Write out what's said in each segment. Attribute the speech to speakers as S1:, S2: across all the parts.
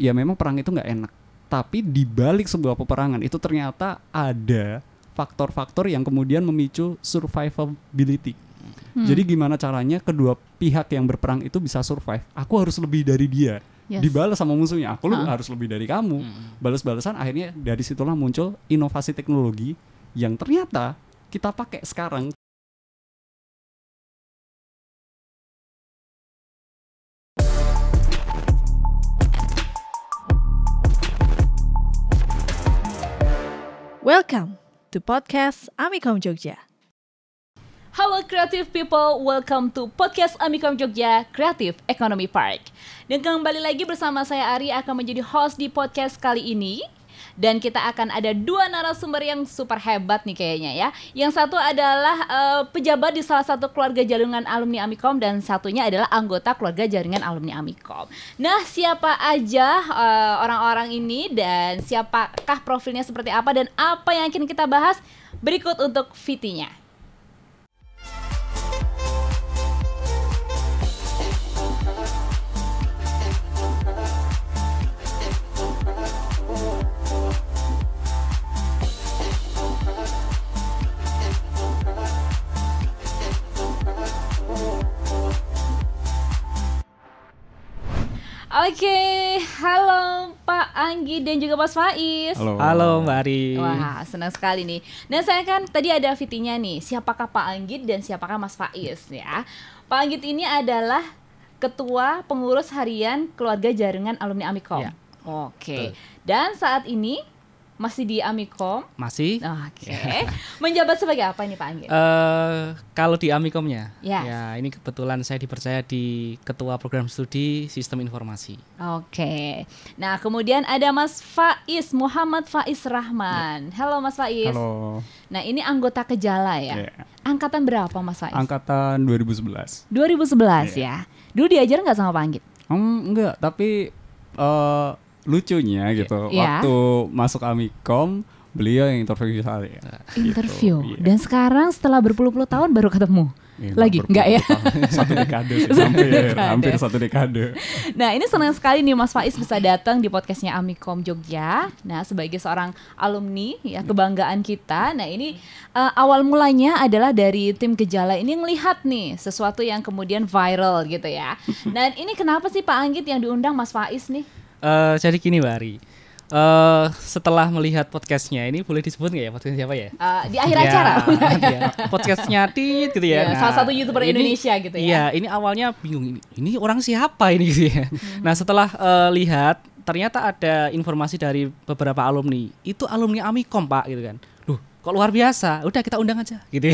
S1: ya memang perang itu nggak enak tapi di balik sebuah peperangan itu ternyata ada faktor-faktor yang kemudian memicu survivability. Hmm. Jadi gimana caranya kedua pihak yang berperang itu bisa survive? Aku harus lebih dari dia. Yes. Dibalas sama musuhnya. Aku huh? harus lebih dari kamu. Hmm. Balas-balasan akhirnya dari situlah muncul inovasi teknologi
S2: yang ternyata kita pakai sekarang Welcome
S1: to podcast Amikom Jogja.
S3: Halo creative people, welcome to podcast Amikom Jogja Creative Economy Park. Dan kembali lagi bersama saya Ari akan menjadi host di podcast kali ini dan kita akan ada dua narasumber yang super hebat nih kayaknya ya. Yang satu adalah uh, pejabat di salah satu keluarga jaringan alumni Amikom dan satunya adalah anggota keluarga jaringan alumni Amikom. Nah, siapa aja eh, orang-orang uh, ini dan siapakah profilnya seperti apa dan apa yang akan kita bahas berikut untuk VT-nya. Oke, okay. halo Pak Anggi dan juga Mas Faiz. Halo, halo Mbak
S2: Ari. Wah,
S3: senang sekali nih. Nah, saya kan tadi ada fitinya nih, siapakah Pak Anggi dan siapakah Mas Faiz ya. Pak Anggi ini adalah Ketua Pengurus Harian Keluarga Jaringan Alumni Amikom. Ya. Oke. Okay. Dan saat ini masih di Amikom.
S2: Masih. Oke. Okay. Ya.
S3: Menjabat sebagai apa ini Pak Anggit Uh,
S2: eh, kalau di Amikomnya, yes. Ya. ya ini kebetulan saya dipercaya di Ketua Program Studi Sistem Informasi.
S3: Oke. Okay. Nah kemudian ada Mas Faiz Muhammad Faiz Rahman. Ya. Halo Mas Faiz. Halo. Nah ini anggota Kejala ya. Yeah. Angkatan berapa Mas Faiz?
S1: Angkatan 2011.
S3: 2011 yeah. ya. Dulu diajar nggak sama Pak Anggit?
S1: Hmm, enggak, tapi uh, lucunya iya. gitu yeah. waktu masuk Amikom beliau yang interview saya. Interview. Gitu, iya.
S3: Dan sekarang setelah berpuluh-puluh tahun baru ketemu. Iya, ya, Lagi enggak ya? satu dekade sih, hampir, dekade. hampir satu dekade. Nah, ini senang sekali nih Mas Faiz bisa datang di podcastnya Amikom Jogja. Nah, sebagai seorang alumni ya kebanggaan kita. Nah, ini uh, awal mulanya adalah dari tim gejala ini melihat nih sesuatu yang kemudian viral gitu ya. Dan ini kenapa sih Pak Anggit yang diundang Mas Faiz nih?
S2: uh, eh, jadi gini Wari uh, eh, setelah melihat podcastnya ini boleh disebut nggak ya podcast siapa ya? Uh, di akhir ya, acara. Iya, podcastnya Tit gitu ya. ya nah, salah satu youtuber ini, Indonesia gitu ya. Iya, ini awalnya bingung ini ini orang siapa ini gitu ya. Hmm. Nah setelah uh, lihat ternyata ada informasi dari beberapa alumni itu alumni Amikom pak gitu kan kok luar biasa udah kita undang aja gitu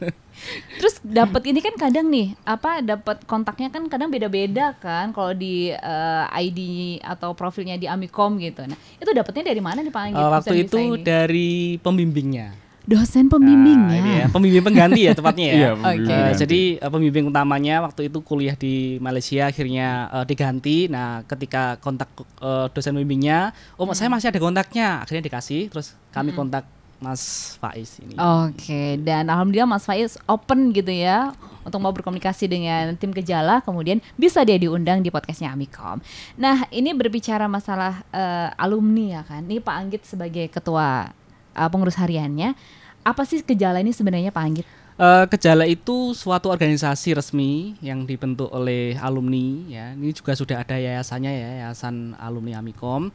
S2: terus dapat ini kan kadang nih
S3: apa dapat kontaknya kan kadang beda-beda kan kalau di uh, eh, ID atau profilnya di Amikom gitu nah itu dapatnya dari mana nih pak? Eh, gitu, waktu itu ini?
S2: dari pembimbingnya
S3: dosen pembimbing nah, ya.
S2: pembimbing pengganti ya tepatnya ya iya, okay. Eh, jadi uh, pembimbing utamanya waktu itu kuliah di Malaysia akhirnya uh, diganti nah ketika kontak uh, dosen pembimbingnya oh hmm. saya masih ada kontaknya akhirnya dikasih terus kami hmm. kontak Mas Faiz ini. Oke,
S3: okay. dan alhamdulillah Mas Faiz open gitu ya untuk mau berkomunikasi dengan tim Kejala, kemudian bisa dia diundang di podcastnya Amikom. Nah, ini berbicara masalah uh, alumni ya kan. Ini Pak Anggit sebagai ketua uh, pengurus hariannya, apa sih gejala ini sebenarnya Pak Anggit?
S2: Uh, gejala itu suatu organisasi resmi yang dibentuk oleh alumni ya. Ini juga sudah ada yayasannya ya, Yayasan Alumni Amikom.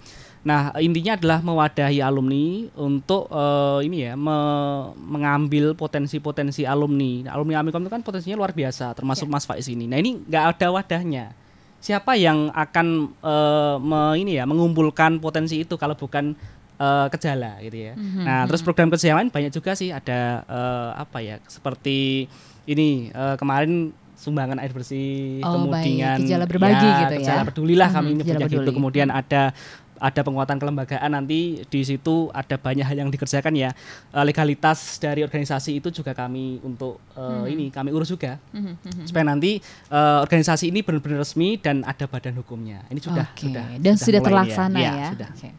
S2: Nah, intinya adalah mewadahi alumni untuk uh, ini ya me mengambil potensi-potensi alumni. Nah, alumni Amikom itu kan potensinya luar biasa, termasuk ya. Mas Faiz ini. Nah, ini nggak ada wadahnya. Siapa yang akan uh, me ini ya mengumpulkan potensi itu kalau bukan uh, Kejala gitu ya. Mm -hmm. Nah, terus mhm. program kerja banyak juga sih ada uh, apa ya seperti ini uh, kemarin sumbangan air bersih, oh, kemudian baik. berbagi ya, gitu ya. Kejala pedulilah hmm, kami mhm, ini punya gitu. Kemudian hmm. ada ada penguatan kelembagaan nanti di situ ada banyak hal yang dikerjakan ya uh, legalitas dari organisasi itu juga kami untuk uh, mm hmm. ini kami urus juga mm hmm. supaya nanti uh, organisasi ini benar-benar resmi dan ada badan hukumnya ini sudah okay. sudah dan sudah, sudah ya. terlaksana ya, ya. ya. Sudah. Okay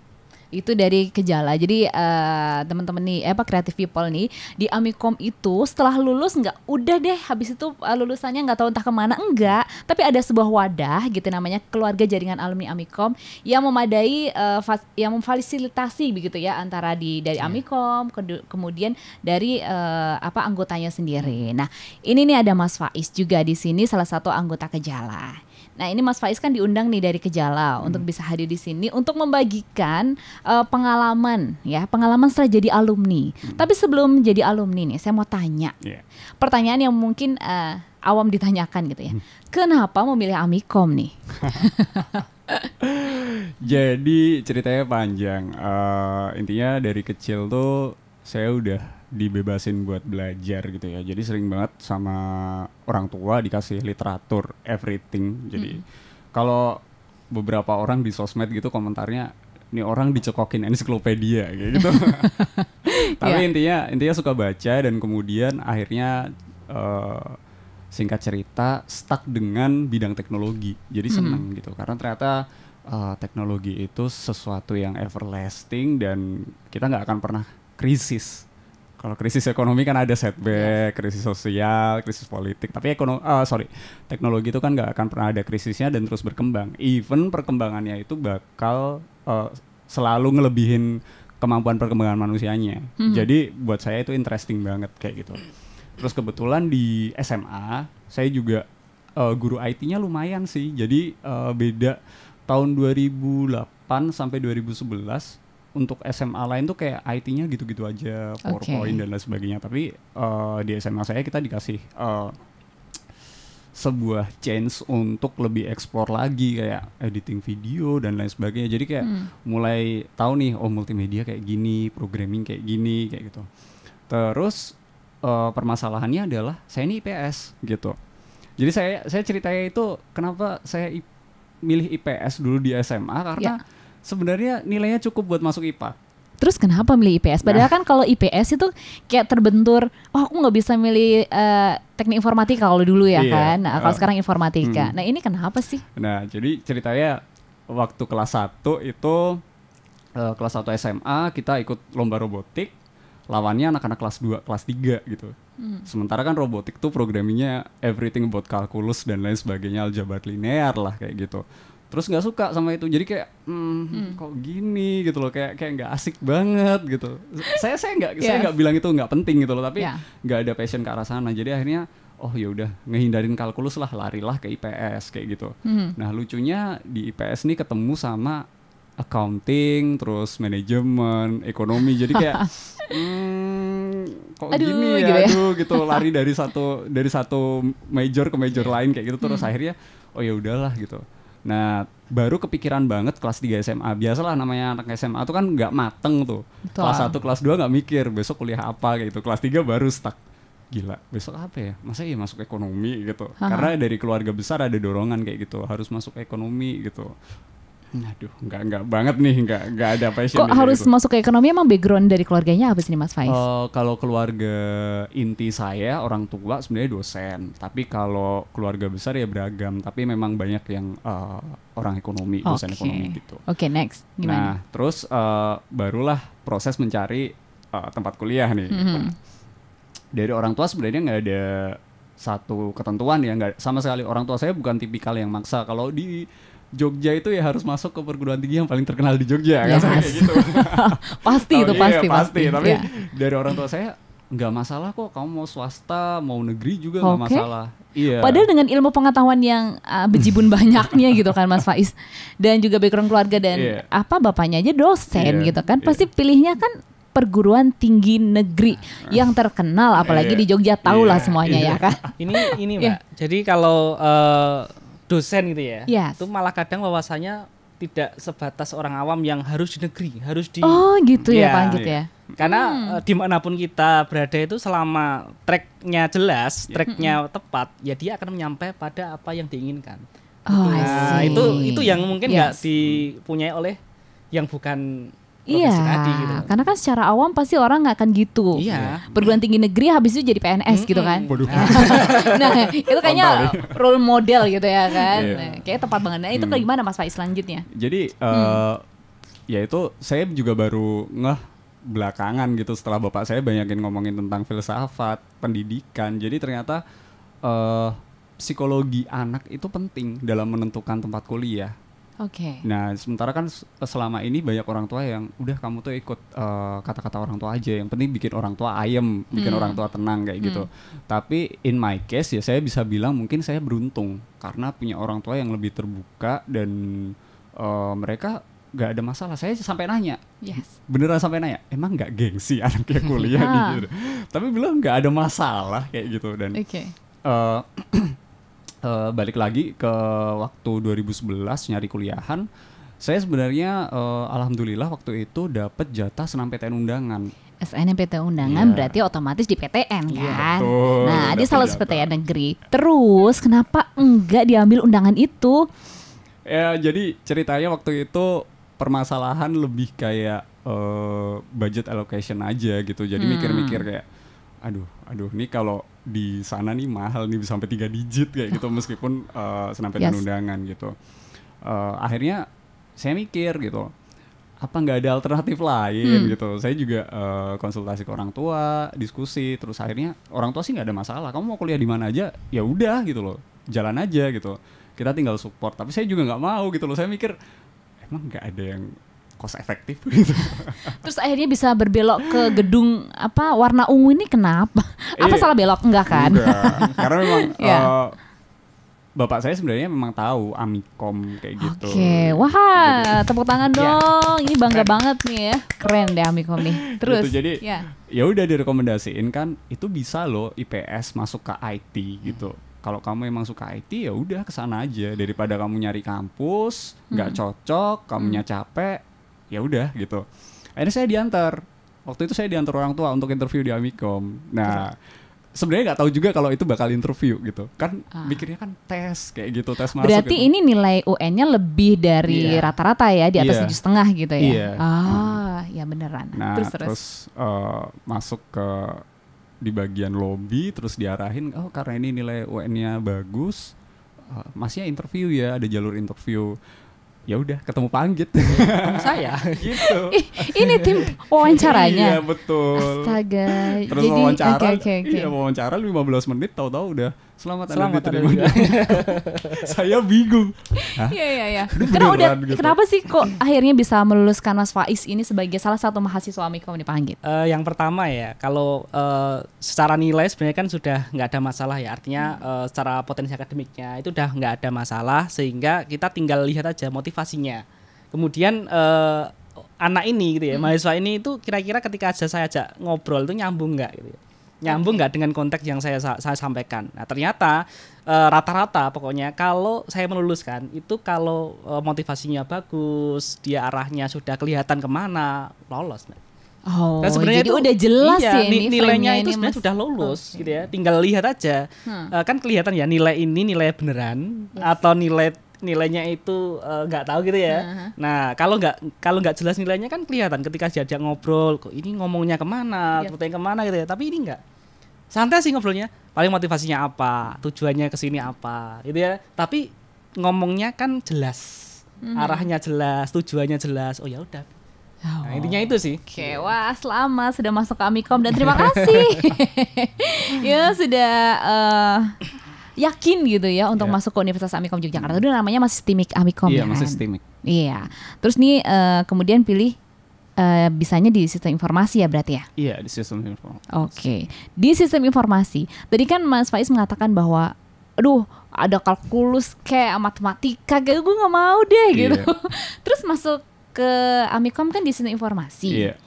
S3: itu dari Kejala, Jadi uh, teman-teman nih, eh, apa kreatif people nih di Amikom itu setelah lulus nggak udah deh habis itu uh, lulusannya nggak tahu entah kemana enggak, tapi ada sebuah wadah gitu namanya keluarga jaringan alumni Amikom yang memadai uh, fas, yang memfasilitasi begitu ya antara di dari iya. Amikom ke, kemudian dari uh, apa anggotanya sendiri. Nah ini nih ada Mas Faiz juga di sini salah satu anggota Kejala. Nah ini Mas Faiz kan diundang nih dari Kejala hmm. untuk bisa hadir di sini untuk membagikan uh, pengalaman ya, pengalaman setelah jadi alumni. Hmm. Tapi sebelum jadi alumni nih, saya mau tanya. Yeah. Pertanyaan yang mungkin uh, awam ditanyakan gitu ya. Hmm. Kenapa memilih Amikom nih?
S1: jadi ceritanya panjang. Uh, intinya dari kecil tuh saya udah dibebasin buat belajar gitu ya. Jadi sering banget sama orang tua dikasih literatur everything. Jadi hmm. kalau beberapa orang di sosmed gitu komentarnya ini orang dicekokin ensiklopedia kayak gitu. Tapi yeah. intinya intinya suka baca dan kemudian akhirnya uh, singkat cerita stuck dengan bidang teknologi. Jadi hmm. seneng mm. gitu karena ternyata uh, teknologi itu sesuatu yang everlasting dan kita nggak akan pernah krisis kalau krisis ekonomi kan ada setback, krisis sosial, krisis politik. Tapi ekonomi, uh, eh, sorry, teknologi itu kan nggak akan pernah ada krisisnya dan terus berkembang. Even perkembangannya itu bakal uh, selalu ngelebihin kemampuan perkembangan manusianya. hmm Jadi buat saya itu interesting banget kayak gitu. Terus kebetulan di SMA saya juga uh, guru IT-nya lumayan sih. Jadi uh, beda tahun 2008 sampai 2011 untuk SMA lain tuh kayak IT-nya gitu-gitu aja, PowerPoint okay. dan lain sebagainya. Tapi uh, di SMA saya kita dikasih uh, sebuah chance untuk lebih eksplor lagi kayak editing video dan lain sebagainya. Jadi kayak hmm. mulai tahu nih oh multimedia kayak gini, programming kayak gini kayak gitu. Terus uh, permasalahannya adalah saya ini IPS gitu. Jadi saya saya ceritanya itu kenapa saya milih IPS dulu di SMA karena ya sebenarnya nilainya cukup buat masuk IPA
S3: terus kenapa milih IPS? Padahal nah. kan kalau IPS itu kayak terbentur, oh aku nggak bisa milih uh, teknik informatika kalau dulu ya iya. kan. Nah, kalau uh. sekarang informatika. Hmm. Nah, ini kenapa sih?
S1: Nah, jadi ceritanya waktu kelas 1 itu uh, kelas 1 SMA kita ikut lomba robotik, lawannya anak-anak kelas 2, kelas 3 gitu. Hmm. Sementara kan robotik tuh programmingnya everything about calculus dan lain sebagainya, aljabar linear lah kayak gitu terus nggak suka sama itu jadi kayak mm, hmm. kok gini gitu loh kayak kayak nggak asik banget gitu saya saya nggak yes. saya iya. nggak bilang itu nggak penting gitu loh tapi iya. nggak yeah. ada passion ke arah sana jadi akhirnya oh ya udah ngehindarin kalkulus lah larilah ke IPS kayak gitu hmm. nah lucunya di IPS nih ketemu sama accounting terus manajemen ekonomi jadi kayak hmm, kok aduh, gini ya gitu ya. aduh gitu lari dari satu dari satu major ke major iya. lain kayak gitu terus hmm. akhirnya oh ya udahlah gitu Nah, baru kepikiran banget kelas 3 SMA. Biasalah namanya anak SMA tuh kan nggak mateng tuh. Betul. Kelas 1, kelas 2 nggak mikir besok kuliah apa gitu. Kelas 3 baru stuck. Gila, besok apa ya? Masa ya masuk ekonomi gitu. Aha. Karena dari keluarga besar ada dorongan kayak gitu, harus masuk ekonomi gitu. Aduh, enggak enggak banget nih, enggak enggak ada passion. Kok harus itu.
S3: masuk ke ekonomi? Emang background dari keluarganya apa sih nih Mas Faiz? Uh,
S1: kalau keluarga inti saya orang tua sebenarnya dosen, tapi kalau keluarga besar ya beragam. Tapi memang banyak yang uh, orang ekonomi, okay. dosen ekonomi gitu.
S3: Oke, okay, next gimana? Nah,
S1: terus uh, barulah proses mencari uh, tempat kuliah nih. Mm -hmm. Dari orang tua sebenarnya nggak ada satu ketentuan ya nggak sama sekali orang tua saya bukan tipikal yang maksa kalau di Jogja itu ya harus masuk ke perguruan tinggi yang paling terkenal di Jogja kan? yes. kan gitu pasti itu iya, pasti, pasti pasti tapi ya. dari orang tua saya nggak masalah kok kamu mau swasta mau negeri juga nggak okay. masalah iya padahal dengan
S3: ilmu pengetahuan yang uh, ah, bejibun banyaknya gitu kan Mas Faiz dan juga background keluarga dan yeah. apa bapaknya aja dosen yeah. gitu kan iya. pasti yeah. pilihnya kan perguruan tinggi negeri ah. yang terkenal apalagi di iya. Jogja tahulah iya, semuanya iya. ya kan.
S2: Ini ini Mbak. Jadi kalau uh, dosen gitu ya. Yes. Itu malah kadang wawasannya tidak sebatas orang awam yang harus di negeri, harus di Oh, gitu ya, ya Pak gitu ya. Karena hmm. uh, dimanapun kita berada itu selama tracknya jelas, yeah. tracknya hmm. tepat, ya dia akan menyampai pada apa yang diinginkan. Oh, nah, itu itu yang mungkin nggak yes. dipunyai oleh yang bukan Iya, tadi, gitu.
S3: karena kan secara awam pasti orang nggak akan gitu. Iya. Perguruan tinggi negeri habis itu jadi PNS mm -hmm. gitu kan. Waduh. nah, itu kayaknya role model gitu ya kan. Iya. Nah, kayak tepat banget. Nah, itu hmm. gimana Mas Faiz selanjutnya?
S1: Jadi uh, hmm. ya itu saya juga baru ngeh belakangan gitu setelah bapak saya banyakin ngomongin tentang filsafat pendidikan jadi ternyata uh, psikologi anak itu penting dalam menentukan tempat kuliah Oke. Okay. Nah, sementara kan selama ini banyak orang tua yang udah kamu tuh ikut kata-kata uh, orang tua aja, yang penting bikin orang tua ayem, bikin hmm. orang tua tenang kayak gitu. hmm. gitu. Tapi in my case ya saya bisa bilang mungkin saya beruntung karena punya orang tua yang lebih terbuka dan uh, mereka nggak ada masalah. Saya sampai nanya, yes. beneran sampai nanya, emang nggak gengsi anaknya kuliah gitu. Tapi bilang nggak ada masalah kayak gitu dan okay. uh, uh, balik lagi ke waktu 2011 nyari kuliahan saya sebenarnya uh, alhamdulillah waktu itu dapat jatah senam PTN undangan.
S3: SNMPT undangan yeah. berarti otomatis di PTN iya, kan. Yeah, betul, nah, dia salah PTN negeri. Terus kenapa enggak diambil undangan itu?
S1: Ya, jadi ceritanya waktu itu permasalahan lebih kayak uh, budget allocation aja gitu. Jadi hmm. mikir-mikir hmm. Mikir -mikir kayak aduh aduh ini kalau di sana nih mahal nih bisa sampai tiga digit kayak gitu meskipun uh, eh, senam yes. undangan gitu uh, akhirnya saya mikir gitu apa nggak ada alternatif lain hmm. gitu saya juga uh, konsultasi ke orang tua diskusi terus akhirnya orang tua sih nggak ada masalah kamu mau kuliah di mana aja ya udah gitu loh jalan aja gitu kita tinggal support tapi saya juga nggak mau gitu loh saya mikir emang nggak ada yang cost efektif gitu.
S3: Terus akhirnya bisa berbelok ke gedung apa warna ungu ini kenapa? Iya. apa salah belok enggak kan? Enggak.
S1: Karena memang yeah. Iya. uh, bapak saya sebenarnya memang tahu Amikom kayak gitu. Oke,
S3: wah, tepuk tangan iya. dong. Yeah. Ini bangga keren. banget nih ya. Keren deh Amikom nih. Gitu, Terus gitu, jadi ya.
S1: ya udah direkomendasiin kan itu bisa loh IPS masuk ke IT gitu. Hmm. Kalau kamu emang suka IT ya udah kesana aja daripada kamu nyari kampus nggak hmm. cocok, kamunya hmm. capek, ya udah gitu akhirnya saya diantar waktu itu saya diantar orang tua untuk interview di Amikom nah sebenarnya nggak tahu juga kalau itu bakal interview gitu kan ah. mikirnya kan tes kayak gitu tes masuk berarti gitu.
S3: ini nilai UN-nya lebih dari iya. rata-rata yeah. ya di atas iya. tujuh yeah. setengah gitu ya yeah. ah hmm. ya beneran nah terus, terus. terus
S1: uh, masuk ke di bagian lobby terus diarahin oh karena ini nilai UN-nya bagus uh, masnya interview ya ada jalur interview ya udah ketemu panggit iya, saya gitu ini tim wawancaranya iya betul astaga terus Jadi, wawancara okay, okay, okay. iya wawancara 15 menit tahu-tahu udah Selamat, Selamat Anda diterima.
S2: Saya bingung. Iya
S3: iya iya. Karena udah gitu. kenapa sih kok akhirnya bisa meluluskan Mas Faiz ini sebagai salah satu mahasiswa Amikom di Panggit?
S2: Uh, eh, yang pertama ya, kalau uh, secara nilai sebenarnya kan sudah nggak ada masalah ya. Artinya hmm. uh, secara potensi akademiknya itu udah nggak ada masalah sehingga kita tinggal lihat aja motivasinya. Kemudian uh, anak ini gitu ya, hmm. mahasiswa ini itu kira-kira ketika aja saya ajak ngobrol itu nyambung nggak gitu ya nyambung nggak okay. dengan konteks yang saya saya sampaikan. Nah ternyata eh, rata-rata e, pokoknya kalau saya meluluskan itu kalau e, motivasinya bagus, dia arahnya sudah kelihatan kemana lolos.
S3: Oh, nah, sebenarnya jadi itu, udah jelas iya, ya ini nilainya itu
S2: sudah lulus okay. gitu ya. Tinggal lihat aja. Hmm. E, kan kelihatan ya nilai ini nilai beneran yes. atau nilai nilainya itu eh, nggak uh, tahu gitu ya. Uh-huh. Nah kalau nggak kalau nggak jelas nilainya kan kelihatan ketika diajak ngobrol, kok ini ngomongnya kemana, yeah. Iya. kemana gitu ya. Tapi ini nggak santai sih ngobrolnya. Paling motivasinya apa, tujuannya kesini apa, gitu ya. Tapi ngomongnya kan jelas, uh mhm. -huh. arahnya jelas, tujuannya jelas. Oh ya udah. Ya nah, intinya itu sih. Oke, okay,
S3: wah selamat sudah masuk ke Amikom dan terima kasih. ya sudah. Uh, yakin gitu ya untuk yeah. masuk ke Universitas Amikom Yogyakarta. Hmm. Itu namanya masih STIMIK Amikom yeah, ya Iya, kan? masih STIMIK. Iya. Terus nih uh, kemudian pilih Uh, bisanya di sistem informasi ya berarti ya?
S1: Iya di sistem informasi. Oke
S3: okay. di sistem informasi. Tadi kan Mas Faiz mengatakan bahwa, aduh ada kalkulus kayak matematika kayak gitu, gue gak mau deh iya. gitu. Terus masuk ke Amikom kan di sistem informasi. Yeah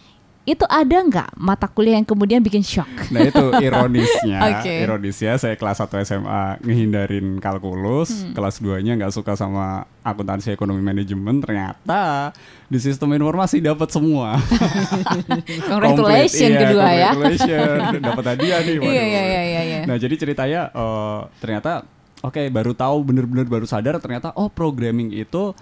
S3: itu ada nggak mata kuliah yang kemudian bikin
S1: shock? Nah itu ironisnya, okay. ironisnya saya kelas 1 SMA ngehindarin kalkulus, hmm. kelas 2-nya nggak suka sama akuntansi ekonomi manajemen, ternyata di sistem informasi dapat semua. congratulations iya, kedua ya. congratulations. ya. dapat hadiah nih. Iya, iya, iya, iya. Nah jadi ceritanya uh, ternyata oke okay, baru tahu bener-bener baru sadar ternyata oh programming itu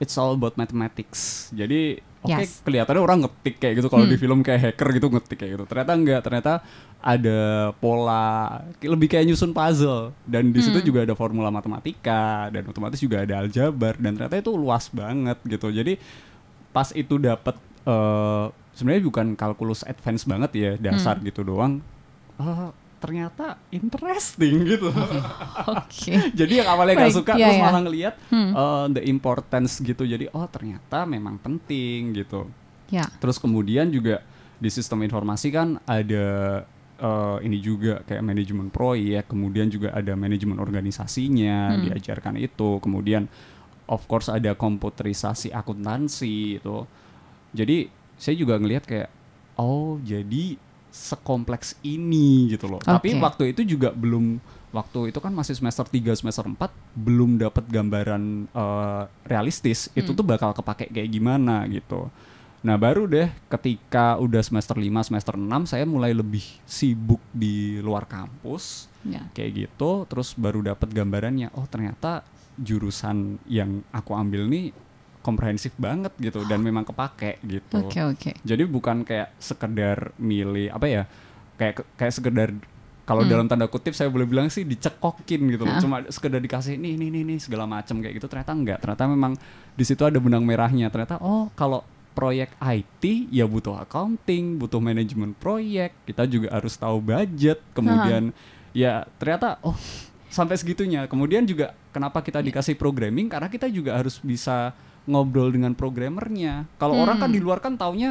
S1: it's all about mathematics. Jadi Oke, okay, yes. kelihatannya orang ngetik kayak gitu kalau hmm. di film kayak hacker gitu ngetik kayak gitu. Ternyata enggak, ternyata ada pola lebih kayak nyusun puzzle dan di situ hmm. juga ada formula matematika dan otomatis juga ada aljabar dan ternyata itu luas banget gitu. Jadi pas itu dapat uh, eh, sebenarnya bukan kalkulus advance banget ya, dasar hmm. gitu doang. Uh, ternyata
S2: interesting
S1: gitu. Oke. Okay. jadi yang awalnya nggak suka iya, terus iya. malah ngelihat hmm. uh, the importance gitu. Jadi oh ternyata memang penting gitu. Ya. Terus kemudian juga di sistem informasi kan ada uh, ini juga kayak manajemen proyek, kemudian juga ada manajemen organisasinya hmm. diajarkan itu, kemudian of course ada komputerisasi akuntansi itu. Jadi saya juga ngelihat kayak oh jadi sekompleks ini gitu loh. Okay. Tapi waktu itu juga belum waktu itu kan masih semester 3 semester 4 belum dapat gambaran uh, realistis hmm. itu tuh bakal kepake kayak gimana gitu. Nah, baru deh ketika udah semester 5 semester 6 saya mulai lebih sibuk di luar kampus. Yeah. Kayak gitu, terus baru dapat gambarannya oh ternyata jurusan yang aku ambil nih komprehensif banget gitu dan memang kepake gitu. Oke okay, oke. Okay. Jadi bukan kayak sekedar milih apa ya kayak kayak sekedar kalau hmm. dalam tanda kutip saya boleh bilang sih dicekokin gitu loh. Nah. Cuma sekedar dikasih ini ini ini segala macam kayak gitu ternyata enggak. Ternyata memang di situ ada benang merahnya. Ternyata oh kalau proyek IT ya butuh accounting, butuh manajemen proyek. Kita juga harus tahu budget. Kemudian nah. ya ternyata oh sampai segitunya. Kemudian juga kenapa kita iya. dikasih programming karena kita juga harus bisa ngobrol dengan programmernya. Kalau hmm. orang kan hmm. di luar kan taunya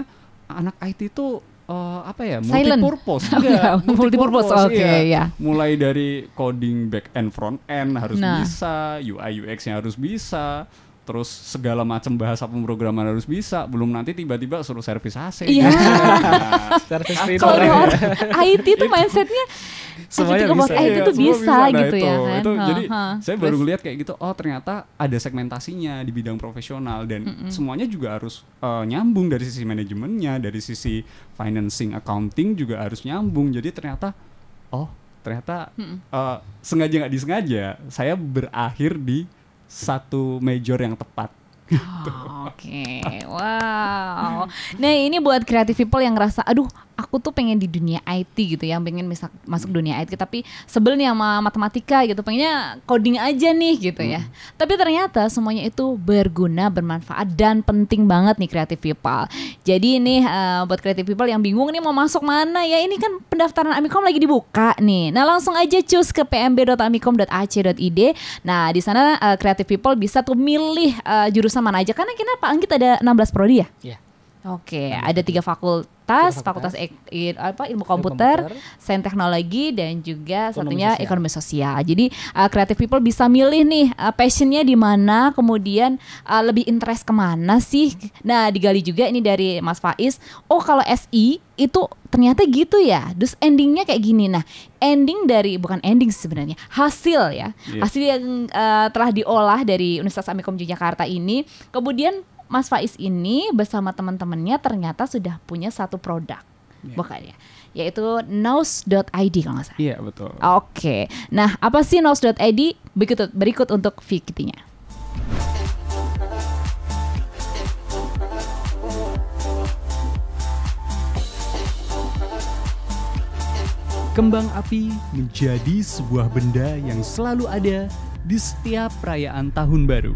S1: anak IT itu uh, apa ya Silent. multipurpose enggak iya, multipurpose iya. oke okay, ya. Yeah. mulai dari coding back end front end harus nah. bisa UI UX nya harus bisa terus segala macam bahasa pemrograman harus bisa belum nanti tiba-tiba suruh servis AC iya
S2: servis pintar
S3: IT itu mindsetnya semuanya bisa iya. nah, IT gitu itu iya, bisa, gitu ya kan itu, jadi saya baru
S1: lihat kayak gitu oh ternyata ada segmentasinya di bidang profesional dan semuanya juga harus eh, nyambung dari sisi manajemennya dari sisi financing accounting juga harus nyambung jadi ternyata oh ternyata mm Uh, sengaja nggak disengaja saya berakhir di satu major yang tepat Gitu. Oh, oke, okay.
S3: wow. Nah ini buat kreatif people yang ngerasa, aduh, aku tuh pengen di dunia IT gitu, yang pengen misal masuk dunia IT, tapi sebel nih sama matematika gitu, pengennya coding aja nih gitu ya. Hmm. Tapi ternyata semuanya itu berguna, bermanfaat dan penting banget nih kreatif people. Jadi ini uh, buat kreatif people yang bingung nih mau masuk mana ya, ini kan pendaftaran Amikom lagi dibuka nih. Nah langsung aja cus ke pmb.amikom.ac.id. Nah di sana uh, people bisa tuh milih uh, jurusan bersamaan aja karena kenapa Anggit ada 16 prodi ya? Iya. Yeah. Oke, okay, nah, gitu ada tiga fakultas, tiga fakultas, fakultas ek, apa ilmu komputer, komputer, sains teknologi dan juga ekonomi satunya sosial. ekonomi sosial. Jadi uh, creative people bisa milih nih uh, passionnya di mana, kemudian uh, lebih interest kemana sih. Nah digali juga ini dari Mas Faiz. Oh kalau SI itu ternyata gitu ya. dus endingnya kayak gini. Nah ending dari bukan ending sebenarnya hasil ya, yeah. hasil yang uh, telah diolah dari Universitas Amikom Yogyakarta ini, kemudian Mas Faiz ini bersama teman-temannya ternyata sudah punya satu produk. Yeah. Bukan ya? Yaitu nose.id kalau nggak salah. Iya, yeah, betul. Oke. Okay. Nah, apa sih nose.id? Berikut berikut untuk fiktinya.
S1: Kembang api menjadi sebuah benda yang selalu ada di setiap perayaan tahun baru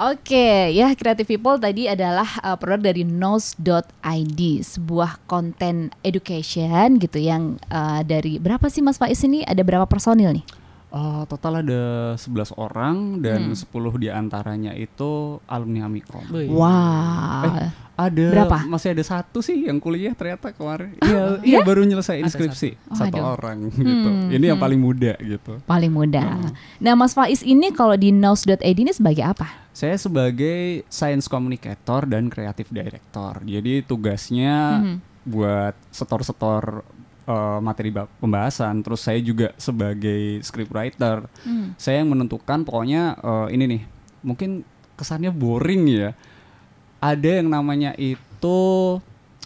S3: Oke, ya Creative People tadi adalah uh, produk dari nose.id, sebuah konten education gitu yang uh, dari berapa sih Mas Faiz ini ada berapa personil nih?
S1: Uh, total ada 11 orang dan hmm. 10 diantaranya itu alumni Amikom. Wah. Wow. Eh, ada Berapa? masih ada satu sih yang kuliah ternyata kemarin. Ah, iya, oh iya ya? baru nyelesai inskripsi satu, oh, satu orang gitu. Hmm, ini yang hmm. paling muda gitu.
S3: Paling muda. Hmm. Nah, Mas Faiz ini kalau di nose.id ini sebagai apa?
S1: Saya sebagai science communicator dan creative director. Jadi tugasnya hmm buat setor-setor Eh, materi pembahasan terus saya juga sebagai script writer hmm. saya yang menentukan pokoknya uh, ini nih mungkin kesannya boring ya ada yang namanya itu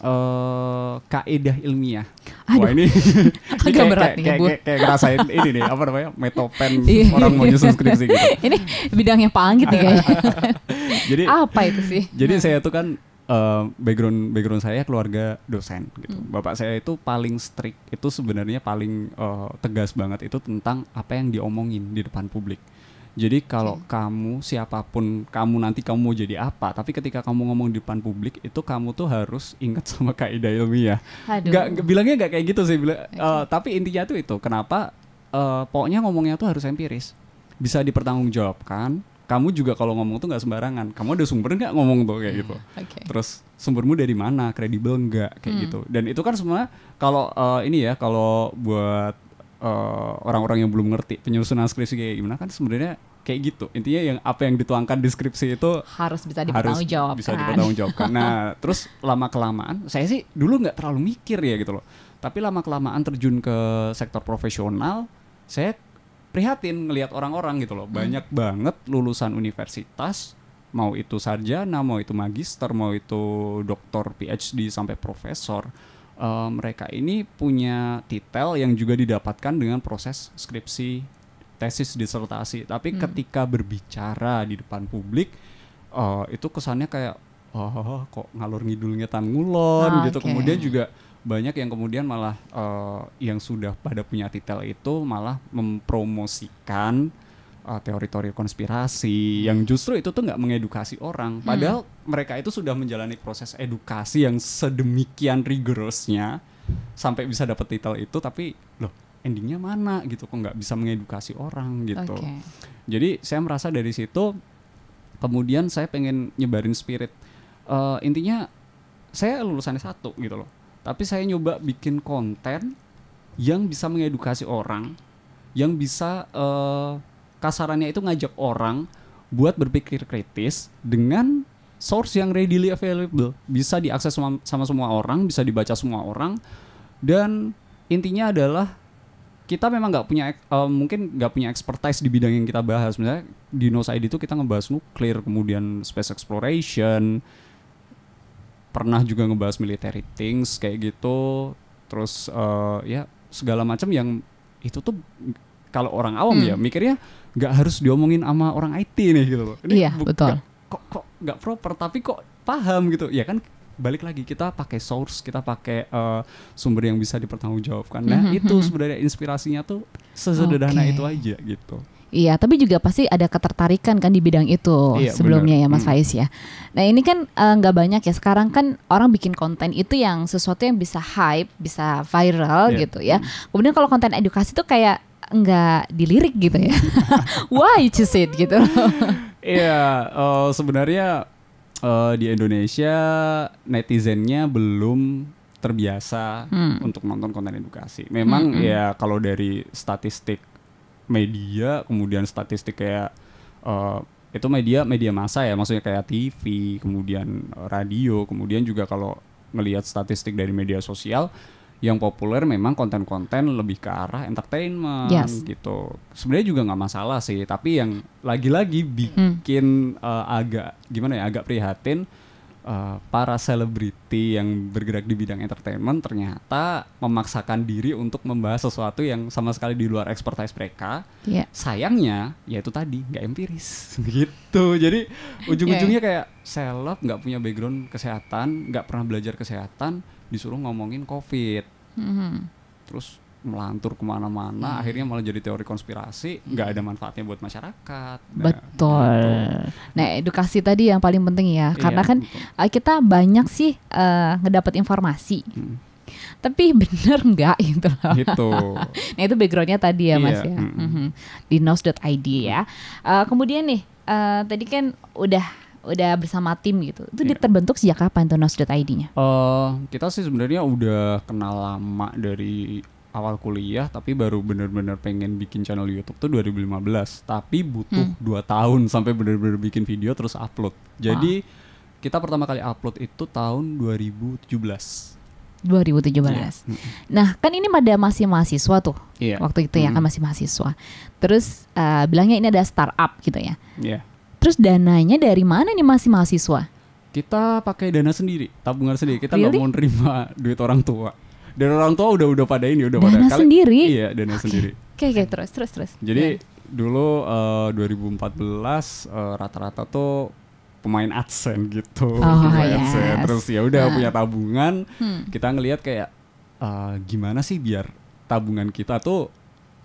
S1: uh, kaedah ilmiah Aduh. wah ini agak ini kayak, berat kayak, nih kayak, kayak, kayak ngerasain ini nih apa namanya metopen iya, orang iya. mau nyusun skripsi gitu ini
S3: bidangnya pangit nih kayaknya
S1: jadi apa itu sih jadi nah. saya tuh kan uh, background background saya keluarga dosen gitu. Hmm. Bapak saya itu paling strict, itu sebenarnya paling uh, tegas banget itu tentang apa yang diomongin di depan publik. Jadi kalau okay. kamu siapapun kamu nanti kamu mau jadi apa, tapi ketika kamu ngomong di depan publik itu kamu tuh harus ingat sama kaidah ilmiah. ya Gak, bilangnya gak kayak gitu sih. Bila, okay. uh, eh, tapi intinya tuh itu. Kenapa? Uh, pokoknya ngomongnya tuh harus empiris, bisa dipertanggungjawabkan, kamu juga kalau ngomong tuh nggak sembarangan kamu ada sumber nggak ngomong tuh kayak hmm. gitu okay. terus sumbermu dari mana kredibel nggak kayak hmm. gitu dan itu kan semua kalau uh, ini ya kalau buat eh, orang-orang uh, yang belum ngerti penyusunan skripsi kayak gimana kan sebenarnya kayak gitu intinya yang apa yang dituangkan deskripsi itu
S3: harus bisa dipertanggungjawabkan harus bisa dipertanggungjawabkan
S1: nah terus lama kelamaan saya sih dulu nggak terlalu mikir ya gitu loh tapi lama kelamaan terjun ke sektor profesional saya prihatin ngelihat orang-orang gitu loh. Hmm. Banyak hmm. banget lulusan universitas mau itu sarjana, mau itu magister, mau itu doktor, PhD sampai profesor. Uh, mereka ini punya titel yang juga didapatkan dengan proses skripsi, tesis, disertasi. Tapi hmm. ketika berbicara di depan publik, uh, itu kesannya kayak oh, kok ngalur ngidulnya tanggulon ngulon ah, gitu. Okay. Kemudian juga banyak yang kemudian malah uh, yang sudah pada punya titel itu malah mempromosikan teori eh, teori-teori konspirasi yang hmm. justru itu tuh nggak mengedukasi orang hmm. padahal hmm. mereka itu sudah menjalani proses edukasi yang sedemikian rigorosnya sampai bisa dapat titel itu tapi loh endingnya mana gitu kok nggak bisa mengedukasi orang gitu okay. jadi saya merasa dari situ kemudian saya pengen nyebarin spirit uh, intinya saya lulusannya satu gitu loh tapi saya nyoba bikin konten yang bisa mengedukasi orang, yang bisa uh, kasarannya itu ngajak orang buat berpikir kritis dengan source yang readily available, bisa diakses sama, sama semua orang, bisa dibaca semua orang, dan intinya adalah kita memang nggak punya uh, mungkin nggak punya expertise di bidang yang kita bahas misalnya di No Side itu kita ngebahas nuklir kemudian space exploration pernah juga ngebahas military things kayak gitu terus uh, ya segala macam yang itu tuh kalau orang awam ya hmm. ya mikirnya nggak harus diomongin sama orang IT nih gitu loh. Ini iya betul. Gak, kok kok nggak proper tapi kok paham gitu ya kan balik lagi kita pakai source kita pakai uh, sumber yang bisa dipertanggungjawabkan nah mm -hmm. itu hmm, hmm. sebenarnya inspirasinya tuh sesederhana okay. itu aja gitu
S3: Iya, tapi juga pasti ada ketertarikan kan di bidang itu iya, sebelumnya bener. ya Mas hmm. Faiz ya. Nah ini kan eh, nggak uh, banyak ya sekarang kan orang bikin konten itu yang sesuatu yang bisa hype, bisa viral yeah. gitu ya. Hmm. Kemudian kalau konten edukasi tuh kayak nggak dilirik gitu ya. Why you choose it gitu?
S1: Iya, yeah, uh, sebenarnya uh, di Indonesia netizennya belum terbiasa hmm. untuk nonton konten edukasi. Memang hmm. hmm. ya kalau dari statistik media kemudian statistik kayak uh, itu media media masa ya maksudnya kayak TV kemudian eh, radio kemudian juga kalau ngelihat statistik dari media sosial yang populer memang konten-konten lebih ke arah entertainment yes. gitu sebenarnya juga nggak masalah sih tapi yang lagi-lagi hmm. bikin hmm. uh, agak gimana ya agak prihatin uh, para selebriti yang bergerak di bidang entertainment ternyata memaksakan diri untuk membahas sesuatu yang sama sekali di luar expertise mereka. Yeah. Sayangnya, ya itu tadi nggak empiris gitu. Jadi ujung-ujungnya yeah. kayak seleb nggak punya background kesehatan, nggak pernah belajar kesehatan, disuruh ngomongin covid. Mm -hmm. Terus melantur kemana-mana hmm. akhirnya malah jadi teori konspirasi nggak hmm. ada manfaatnya buat masyarakat
S3: betul nah, nah edukasi tadi yang paling penting ya iya, karena kan betul. Eh, kita banyak sih uh, ngedapat informasi hmm. tapi bener nggak gitu
S1: loh gitu.
S3: nah itu backgroundnya tadi ya iya, mas ya mm -hmm. hmm. Mm-hmm. di nos.id ya uh, kemudian nih uh, tadi kan udah udah bersama tim gitu. Itu yeah. terbentuk sejak kapan tuh Nos.id-nya?
S1: Uh, kita sih sebenarnya udah kenal lama dari awal kuliah tapi baru bener-bener pengen bikin channel YouTube tuh 2015 tapi butuh hmm. 2 tahun sampai bener-bener bikin video terus upload jadi wow. kita pertama kali upload itu tahun 2017 2017 yeah.
S3: nah kan ini pada masih mahasiswa tuh yeah. waktu itu ya kan hmm. kan masih mahasiswa terus uh, bilangnya ini ada startup gitu ya yeah. terus dananya dari mana nih masih mahasiswa
S1: kita pakai dana sendiri tabungan sendiri kita nggak really? mau nerima duit orang tua dan orang tua udah udah pada ini udah dana pada kali, iya dana okay. sendiri
S3: oke okay, okay, terus terus terus jadi
S1: yeah. dulu uh, 2014 rata rata-rata tuh pemain adsen gitu oh, pemain yes. adsen terus ya udah nah. punya tabungan hmm. kita ngelihat kayak uh, gimana sih biar tabungan kita tuh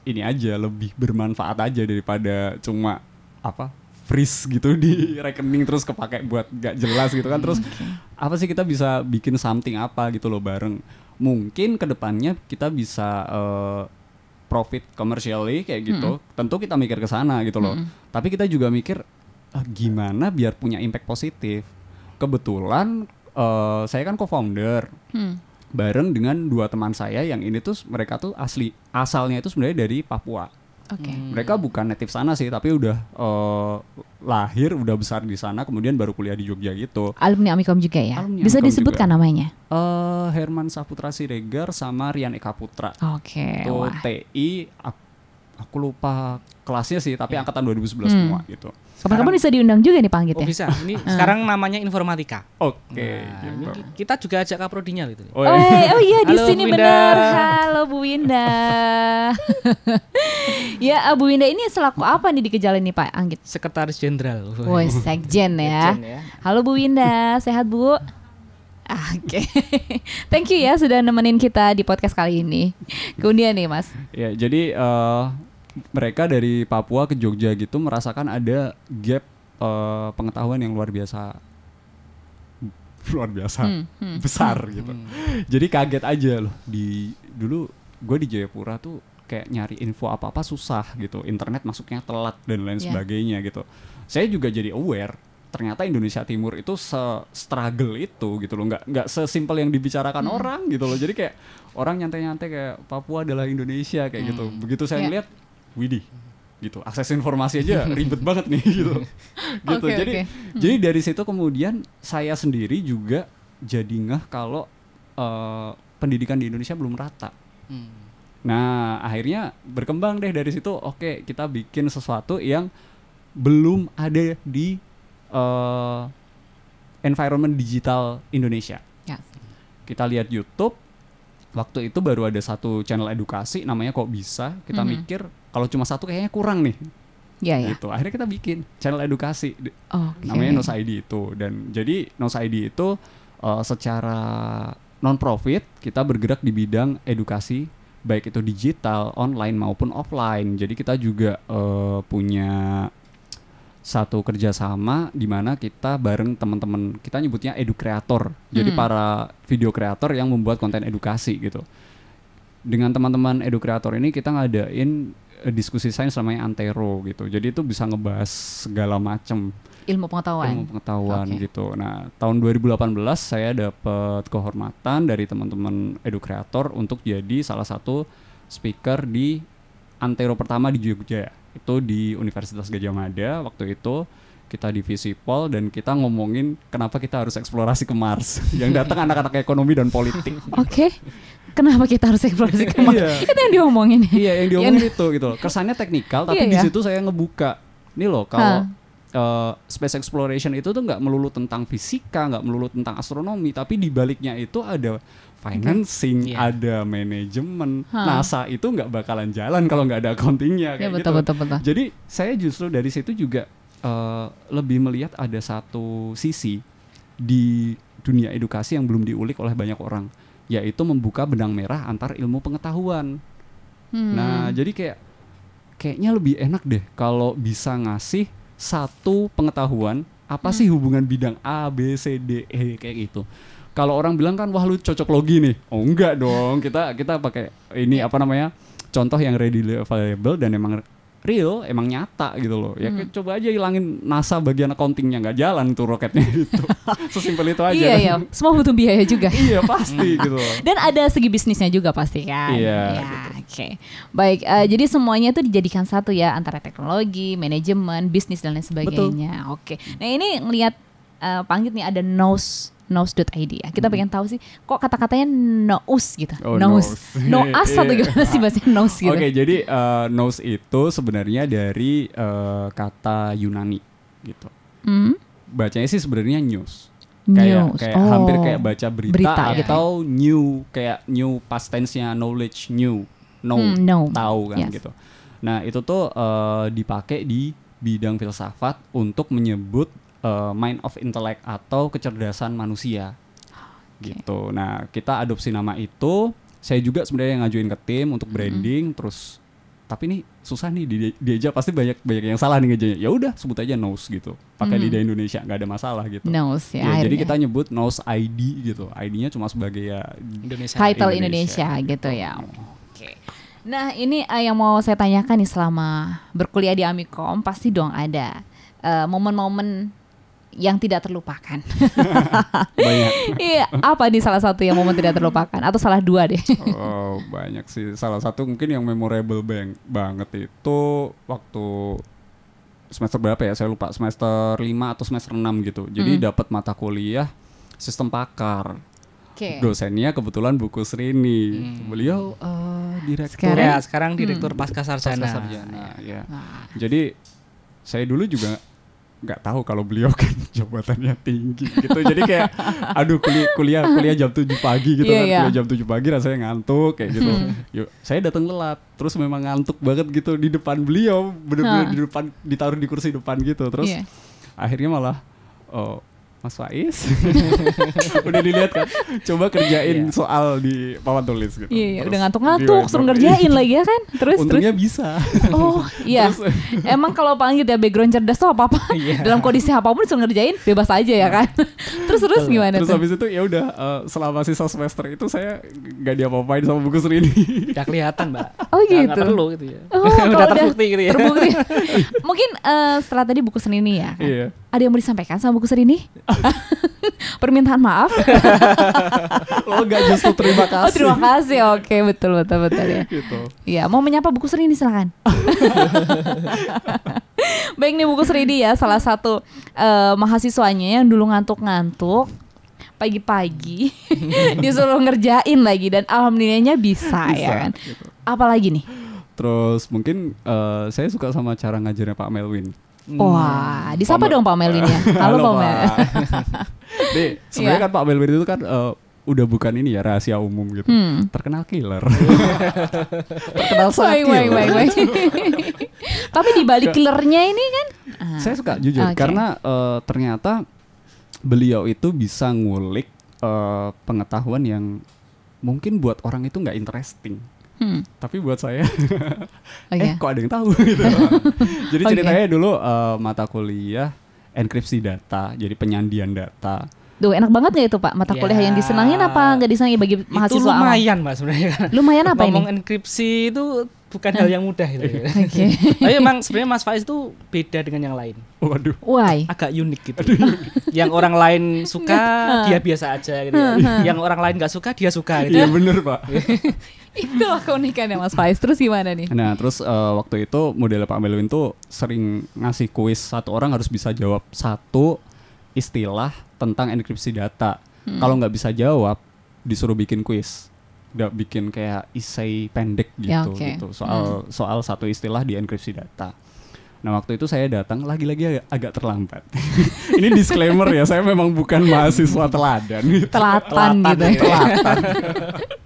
S1: ini aja lebih bermanfaat aja daripada cuma apa freeze gitu di rekening terus kepake buat gak jelas gitu kan terus okay. apa sih kita bisa bikin something apa gitu loh bareng mungkin kedepannya kita bisa uh, profit commercially kayak gitu. -hmm. Tentu kita mikir ke sana gitu loh. -hmm. Tapi kita juga mikir ah, gimana biar punya impact positif. Kebetulan uh, saya kan co-founder. Mm. Bareng dengan dua teman saya yang ini tuh mereka tuh asli asalnya itu sebenarnya dari Papua. Okay. Hmm. Mereka bukan native sana sih, tapi udah uh, lahir, udah besar di sana, kemudian baru kuliah di Jogja gitu.
S3: Alumni Amikom juga
S1: ya. Alumni Bisa Amikom disebutkan juga. namanya? Uh, Herman Saputra Siregar sama Rian Eka Putra. Oke. Okay, TI aku aku lupa kelasnya sih tapi yeah. angkatan 2011 hmm. semua gitu.
S3: Kapan-kapan bisa diundang juga nih Pak Anggit oh, ya? bisa.
S2: Ini ah. sekarang namanya informatika. Oke. Okay, nah, gitu. Kita juga ajak kaprodinya gitu. Oh, iya. oh, iya, oh iya di sini benar. Halo
S3: Bu Winda. ya eh, Bu Winda ini selaku apa nih di Kejalan nih Pak
S2: Anggit? Sekretaris Jenderal. Woi sekjen ya. ya.
S3: Halo Bu Winda, sehat Bu? Ah, oke, okay. thank you ya sudah nemenin kita di podcast kali ini. Kemudian nih Mas.
S1: Ya, jadi uh, mereka dari Papua ke Jogja gitu merasakan ada gap uh, pengetahuan yang luar biasa luar biasa hmm, hmm, besar hmm, gitu. Hmm. Jadi kaget aja loh di dulu gue di Jayapura tuh kayak nyari info apa-apa susah gitu. Internet masuknya telat dan lain yeah. sebagainya gitu. Saya juga jadi aware ternyata Indonesia Timur itu se struggle itu gitu loh nggak nggak sesimpel yang dibicarakan hmm. orang gitu loh jadi kayak orang nyantai-nyantai kayak Papua adalah Indonesia kayak gitu. hmm. gitu begitu saya yeah. Iya. lihat Widih gitu akses informasi aja ribet banget nih gitu gitu okay, jadi okay. jadi hmm. dari situ kemudian saya sendiri juga jadi ngah kalau uh, pendidikan di Indonesia belum rata hmm. nah akhirnya berkembang deh dari situ oke okay, kita bikin sesuatu yang belum ada di uh, environment digital Indonesia yes. Ya. kita lihat YouTube waktu itu baru ada satu channel edukasi namanya kok bisa kita -hmm. mikir kalau cuma satu kayaknya kurang nih Ya, ya. Itu iya. gitu. Akhirnya kita bikin channel edukasi. Okay. Namanya Nos ID itu. Dan jadi Nos ID itu uh, secara non profit kita bergerak di bidang edukasi baik itu digital, online maupun offline. Jadi kita juga uh, punya satu kerjasama di mana kita bareng teman-teman kita nyebutnya edukreator. Jadi hmm. para video kreator yang membuat konten edukasi gitu. Dengan teman-teman edukreator ini kita ngadain Eh, diskusi sains namanya antero gitu. Jadi itu bisa ngebahas segala macam
S3: ilmu pengetahuan. Ilmu
S1: pengetahuan okay. gitu. Nah, tahun 2018 saya dapat kehormatan dari teman-teman edukreator untuk jadi salah satu speaker di antero pertama di Jogja. Itu di Universitas Gajah Mada waktu itu kita di pol dan kita ngomongin kenapa kita harus eksplorasi ke Mars yang datang anak-anak ekonomi dan politik.
S3: Oke. Okay kenapa kita harus eksplorasi ke iya. Itu yang diomongin. Iya, yang diomongin iya.
S1: itu gitu Kesannya teknikal iya, tapi iya, di situ saya ngebuka. Ini loh kalau uh, space exploration itu tuh nggak melulu tentang fisika, nggak melulu tentang astronomi, tapi di baliknya itu ada financing, yeah. ada manajemen. NASA itu nggak bakalan jalan kalau nggak ada accountingnya iya, kayak yeah, gitu betul, gitu. Betul, betul. Jadi saya justru dari situ juga uh, lebih melihat ada satu sisi di dunia edukasi yang belum diulik oleh banyak orang yaitu membuka benang merah antar ilmu pengetahuan. Hmm. Nah, jadi kayak kayaknya lebih enak deh kalau bisa ngasih satu pengetahuan apa hmm. sih hubungan bidang A, B, C, D, E kayak gitu. Kalau orang bilang kan wah lu cocok logi nih. Oh enggak dong, kita kita pakai ini iya. apa namanya? contoh yang ready available dan emang real emang nyata gitu loh ya hmm. coba aja hilangin NASA bagian accountingnya nggak jalan tuh roketnya itu sesimpel itu aja iya iya
S3: semua butuh biaya juga iya pasti gitu loh. dan ada segi bisnisnya juga pasti kan iya ya, gitu. oke okay. baik uh, jadi semuanya itu dijadikan satu ya antara teknologi manajemen bisnis dan lain sebagainya oke okay. nah ini ngelihat uh, eh, panggil nih ada nose knows.id ya. Kita hmm. pengen tahu sih kok kata-katanya nose gitu. Oh, nose. Knows, iya. atau gimana sih bahasa knows gitu. Oke,
S1: okay, jadi uh, knows itu sebenarnya dari uh, kata Yunani gitu. Hmm? Bacanya sih sebenarnya news. Kayak, news. kayak oh. hampir kayak baca berita, berita ya. atau ya. new kayak new past tense-nya knowledge new know hmm, no. tahu kan yes. gitu. Nah, itu tuh uh, dipakai di bidang filsafat untuk menyebut uh, mind of intellect atau kecerdasan manusia okay. gitu. Nah kita adopsi nama itu. Saya juga sebenarnya yang ngajuin ke tim untuk branding, mm -hmm. terus tapi ini susah nih di aja pasti banyak banyak yang salah nih ngejanya. Ya udah sebut aja nose gitu. Pakai mm. lidah Indonesia nggak ada masalah gitu. Nose ya. ya jadi kita nyebut nose ID gitu. ID-nya cuma sebagai ya Indonesia title Indonesia, Indonesia gitu ya. Oke. Okay.
S3: Nah, ini uh, yang mau saya tanyakan nih selama berkuliah di Amikom pasti dong ada eh, momen -momen yang tidak terlupakan.
S1: Iya, apa nih
S3: salah satu yang momen tidak terlupakan atau salah dua deh?
S1: oh, banyak sih. Salah satu mungkin yang memorable bang banget itu waktu semester berapa ya? Saya lupa, semester 5 atau semester 6 gitu. Jadi hmm. dapat mata kuliah sistem pakar. Okay. Dosennya kebetulan buku Srini. Hmm. Beliau uh,
S2: direktur. Sekarang, ya, sekarang direktur hmm. pasca sarjana. Pasca sarjana, ya. Ah.
S1: Jadi saya dulu juga nggak tahu kalau beliau kan jabatannya tinggi gitu jadi kayak aduh kuliah kuliah kuliah jam 7 pagi gitu yeah, kan yeah. kuliah jam 7 pagi rasanya ngantuk kayak gitu hmm. Yuk, saya datang lelat terus memang ngantuk banget gitu di depan beliau bener-bener di depan ditaruh di kursi depan gitu terus yeah. akhirnya malah uh, Mas Faiz udah dilihat kan coba kerjain yeah. soal di papan tulis gitu iya yeah, yeah. udah ngantuk-ngantuk suruh e. ngerjain
S3: lagi ya kan terus untungnya terus. bisa oh iya terus, emang kalau panggil ya background cerdas tuh apa apa iya. yeah. dalam kondisi apapun suruh ngerjain bebas aja ya kan terus terus gimana terus tuh? habis
S1: itu ya udah uh, selama sisa semester itu saya nggak diapa-apain sama buku ini gak kelihatan mbak oh
S3: gitu gak perlu
S2: gitu ya oh, udah terbukti gitu ya terbukti
S3: mungkin uh, setelah tadi buku seni ya kan? Iya. yeah. ada yang mau disampaikan sama buku ini Permintaan maaf. Lo gak justru terima oh, kasih. Oh, terima kasih. Oke, okay, betul betul betul ya. Gitu. Ya, mau menyapa buku Seri ini silakan. Baik nih buku Seri ya, salah satu uh, mahasiswanya yang dulu ngantuk-ngantuk pagi-pagi disuruh ngerjain lagi dan alhamdulillahnya bisa, ya bisa ya kan. Gitu. Apalagi nih?
S1: Terus mungkin uh, saya suka sama cara ngajarnya Pak Melwin.
S3: Wah, disapa dong Pak Melwin ya. Halo, Halo Pak Mel.
S1: sebenarnya yeah. kan Pak Melwin itu kan uh, udah bukan ini ya rahasia umum gitu. Hmm. Terkenal killer.
S2: Terkenal
S1: sakit.
S3: killer. Wai, wai, Tapi di balik killernya ini kan
S1: ah. saya suka jujur okay. karena uh, ternyata beliau itu bisa ngulik uh, pengetahuan yang mungkin buat orang itu nggak interesting. Hmm. Tapi buat saya, oh, eh iya. kok ada yang tahu gitu. Oh, iya. Jadi okay. Oh, iya. ceritanya dulu uh, mata kuliah enkripsi data, jadi penyandian data.
S3: Duh enak banget gak itu pak mata yeah. kuliah yang disenangin apa nggak disenangi bagi mahasiswa itu lumayan mbak sebenarnya lumayan apa ngomong
S2: enkripsi itu bukan hal yang mudah gitu okay. tapi emang sebenarnya mas Faiz itu beda dengan yang lain waduh why agak unik gitu yang orang lain suka dia biasa aja gitu ya. yang orang lain nggak suka dia suka gitu iya ya. bener pak
S3: Itu aku keunikannya Mas Faiz. Terus gimana nih?
S1: Nah, terus uh, waktu itu model Pak Melwin tuh sering ngasih kuis satu orang harus bisa jawab satu istilah tentang enkripsi data. Hmm. Kalau nggak bisa jawab, disuruh bikin kuis. nggak bikin kayak essay pendek ya, gitu ya, okay. gitu soal hmm. soal satu istilah di enkripsi data. Nah waktu itu saya datang lagi-lagi agak, agak terlambat. Ini disclaimer ya, saya memang bukan mahasiswa teladan. Gitu.
S2: Telatan, telatan gitu. Ya. Ya. Telatan.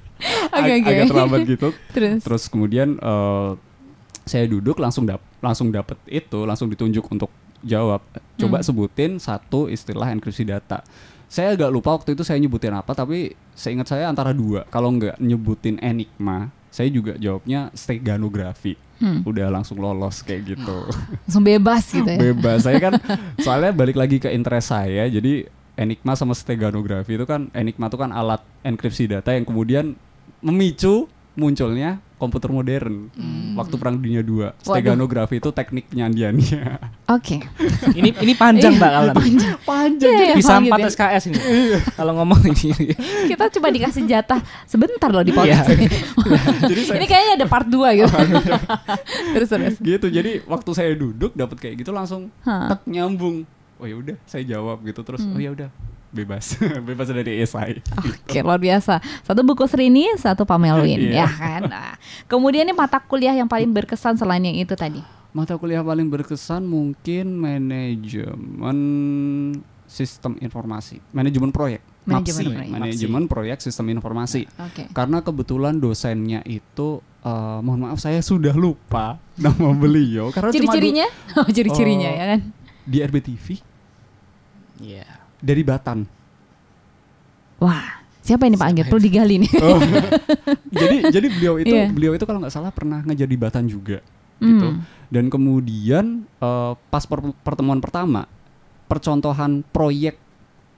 S3: okay, okay. agak terlambat gitu. Terus,
S1: Terus kemudian uh, saya duduk langsung dap langsung dapat itu, langsung ditunjuk untuk jawab. Coba hmm. sebutin satu istilah enkripsi data. Saya agak lupa waktu itu saya nyebutin apa, tapi seingat saya antara dua. Kalau nggak nyebutin enigma, saya juga jawabnya steganografi hmm. udah langsung lolos kayak gitu oh, langsung bebas gitu ya bebas saya kan soalnya balik lagi ke interest saya jadi enigma sama steganografi itu kan enigma itu kan alat enkripsi data yang kemudian memicu munculnya komputer modern hmm. waktu perang dunia 2 steganografi itu teknik penyandiannya
S2: oke okay. ini ini panjang iya, mbak kalau panjang panjang yeah, jadi iya. bisa empat gitu. Iya. SKS ini kalau ngomong ini
S3: kita coba dikasih jatah sebentar loh di podcast ini jadi saya, ini kayaknya ada part 2 gitu oh,
S1: terus terus gitu jadi waktu saya duduk dapat kayak gitu langsung huh. tek nyambung oh ya udah saya jawab gitu terus hmm. oh ya udah bebas bebas dari esai
S3: oke luar biasa satu buku Serini, satu pamelwin yeah. ya kan nah, kemudian ini mata kuliah yang paling berkesan selain yang itu tadi
S1: mata kuliah paling berkesan mungkin manajemen sistem informasi manajemen proyek manajemen manajemen proyek sistem informasi okay. karena kebetulan dosennya itu uh, mohon maaf saya sudah lupa nama beliau karena ciri-cirinya oh ciri-cirinya uh, ya kan di RBTV Iya. Yeah dari batan.
S3: Wah, siapa ini Pak Angger? Perlu digali nih. Oh.
S1: jadi jadi beliau itu yeah. beliau itu kalau nggak salah pernah ngejar di Batam juga mm. gitu. Dan kemudian uh, pas per pertemuan pertama percontohan proyek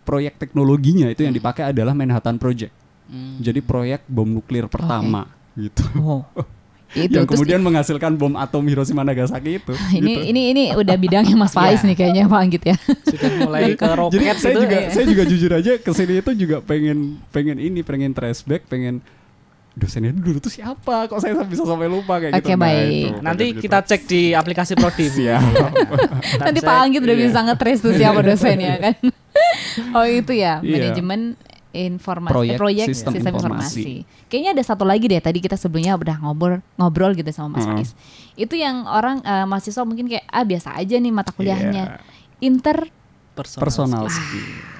S1: proyek teknologinya itu yang hmm. dipakai adalah Manhattan Project. Mm. Jadi proyek bom nuklir pertama okay. gitu. Oh. itu yang kemudian Terus, menghasilkan bom atom Hiroshima Nagasaki itu. ini gitu.
S3: ini ini udah bidangnya Mas iya. Faiz nih kayaknya Pak Anggit ya.
S1: Sudah mulai ke roket Jadi saya gitu juga ya. saya juga jujur aja ke sini itu juga pengen pengen ini pengen traceback pengen dosennya dulu tuh siapa kok saya bisa sampai lupa kayak okay, gitu. Nah, baik. Nah, Nanti kita
S2: cek di aplikasi Prodi. ya.
S3: Nanti Pak Anggit udah iya. bisa ngetrace tuh siapa iya. dosennya kan. oh itu ya iya. manajemen informasi proyek, proyek sistem, sistem informasi. informasi. Kayaknya ada satu lagi deh tadi kita sebelumnya udah ngobrol ngobrol gitu sama Mas Faiz. Hmm. Itu yang orang uh, mahasiswa mungkin kayak ah biasa aja nih mata kuliahnya. Yeah. Inter
S1: personal, Ah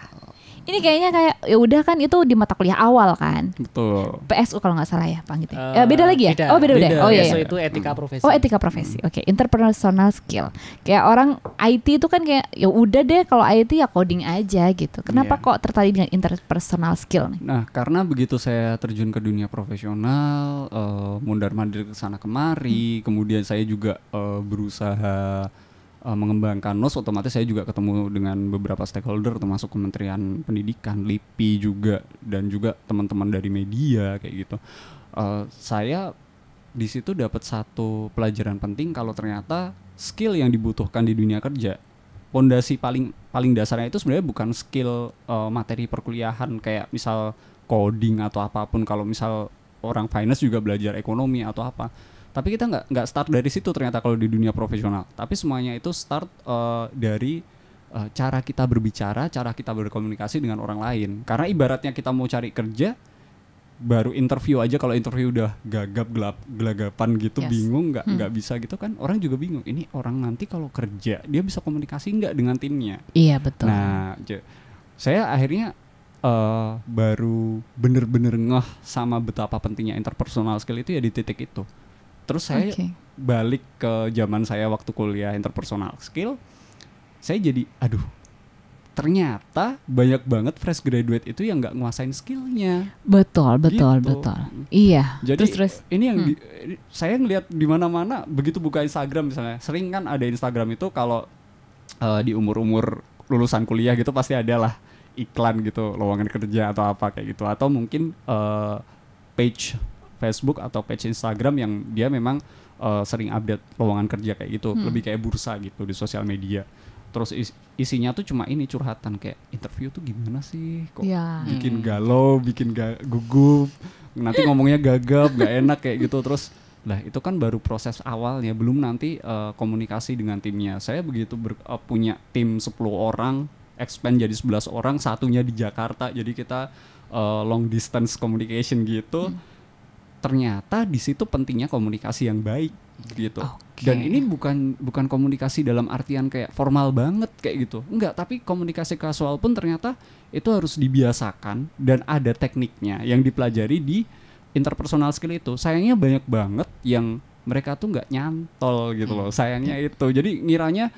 S3: ini kayaknya kayak ya udah kan itu di mata kuliah awal kan.
S1: Betul.
S3: PSU kalau nggak salah ya panggilnya. Uh, eh, eh, beda lagi ya? Beda. Oh beda beda. beda. Oh iya. PSU iya. itu
S2: etika hmm. profesi. Oh etika
S3: profesi. Hmm. Oke, okay. interpersonal skill. Kayak orang IT itu kan kayak ya udah deh kalau IT ya coding aja gitu. Kenapa yeah. kok tertarik dengan interpersonal skill nih?
S1: Nah, karena begitu saya terjun ke dunia profesional, uh, eh, mondar-mandir ke sana kemari, hmm. kemudian saya juga uh, berusaha uh, mengembangkan NOS otomatis saya juga ketemu dengan beberapa stakeholder termasuk Kementerian Pendidikan, LIPI juga dan juga teman-teman dari media kayak gitu. Uh, saya di situ dapat satu pelajaran penting kalau ternyata skill yang dibutuhkan di dunia kerja pondasi paling paling dasarnya itu sebenarnya bukan skill uh, materi perkuliahan kayak misal coding atau apapun kalau misal orang finance juga belajar ekonomi atau apa tapi kita nggak nggak start dari situ ternyata kalau di dunia profesional tapi semuanya itu start uh, dari uh, cara kita berbicara cara kita berkomunikasi dengan orang lain karena ibaratnya kita mau cari kerja baru interview aja kalau interview udah gagap gelap gelagapan gitu yes. bingung nggak hmm. nggak hmm. bisa gitu kan orang juga bingung ini orang nanti kalau kerja dia bisa komunikasi nggak dengan timnya iya
S2: betul nah
S1: saya akhirnya uh, baru bener-bener ngeh sama betapa pentingnya interpersonal skill itu ya di titik itu Terus saya okay. balik ke zaman saya waktu kuliah interpersonal skill, saya jadi aduh ternyata banyak banget fresh graduate itu yang nggak nguasain
S3: skillnya. Betul, betul, gitu. betul. Iya.
S1: Jadi terus, terus. ini yang hmm. di, saya ngelihat di mana-mana begitu buka Instagram misalnya, sering kan ada Instagram itu kalau uh, di umur-umur lulusan kuliah gitu pasti ada lah iklan gitu, lowongan kerja atau apa kayak gitu atau mungkin uh, page Facebook atau page Instagram yang dia memang uh, sering update lowongan kerja kayak gitu, hmm. lebih kayak bursa gitu di sosial media. Terus is isinya tuh cuma ini curhatan kayak interview tuh gimana sih kok ya. bikin hmm. galau, bikin ga gugup, nanti ngomongnya gagap, gak enak kayak gitu. Terus lah itu kan baru proses awalnya, belum nanti uh, komunikasi dengan timnya. Saya begitu ber, uh, punya tim 10 orang, expand jadi 11 orang, satunya di Jakarta. Jadi kita uh, long distance communication gitu. Hmm ternyata di situ pentingnya komunikasi yang baik gitu. Okay. Dan ini bukan bukan komunikasi dalam artian kayak formal banget kayak gitu. Enggak, tapi komunikasi kasual pun ternyata itu harus dibiasakan dan ada tekniknya yang dipelajari di interpersonal skill itu. Sayangnya banyak banget yang mereka tuh nggak nyantol gitu loh. Hmm. Sayangnya itu. Jadi ngiranya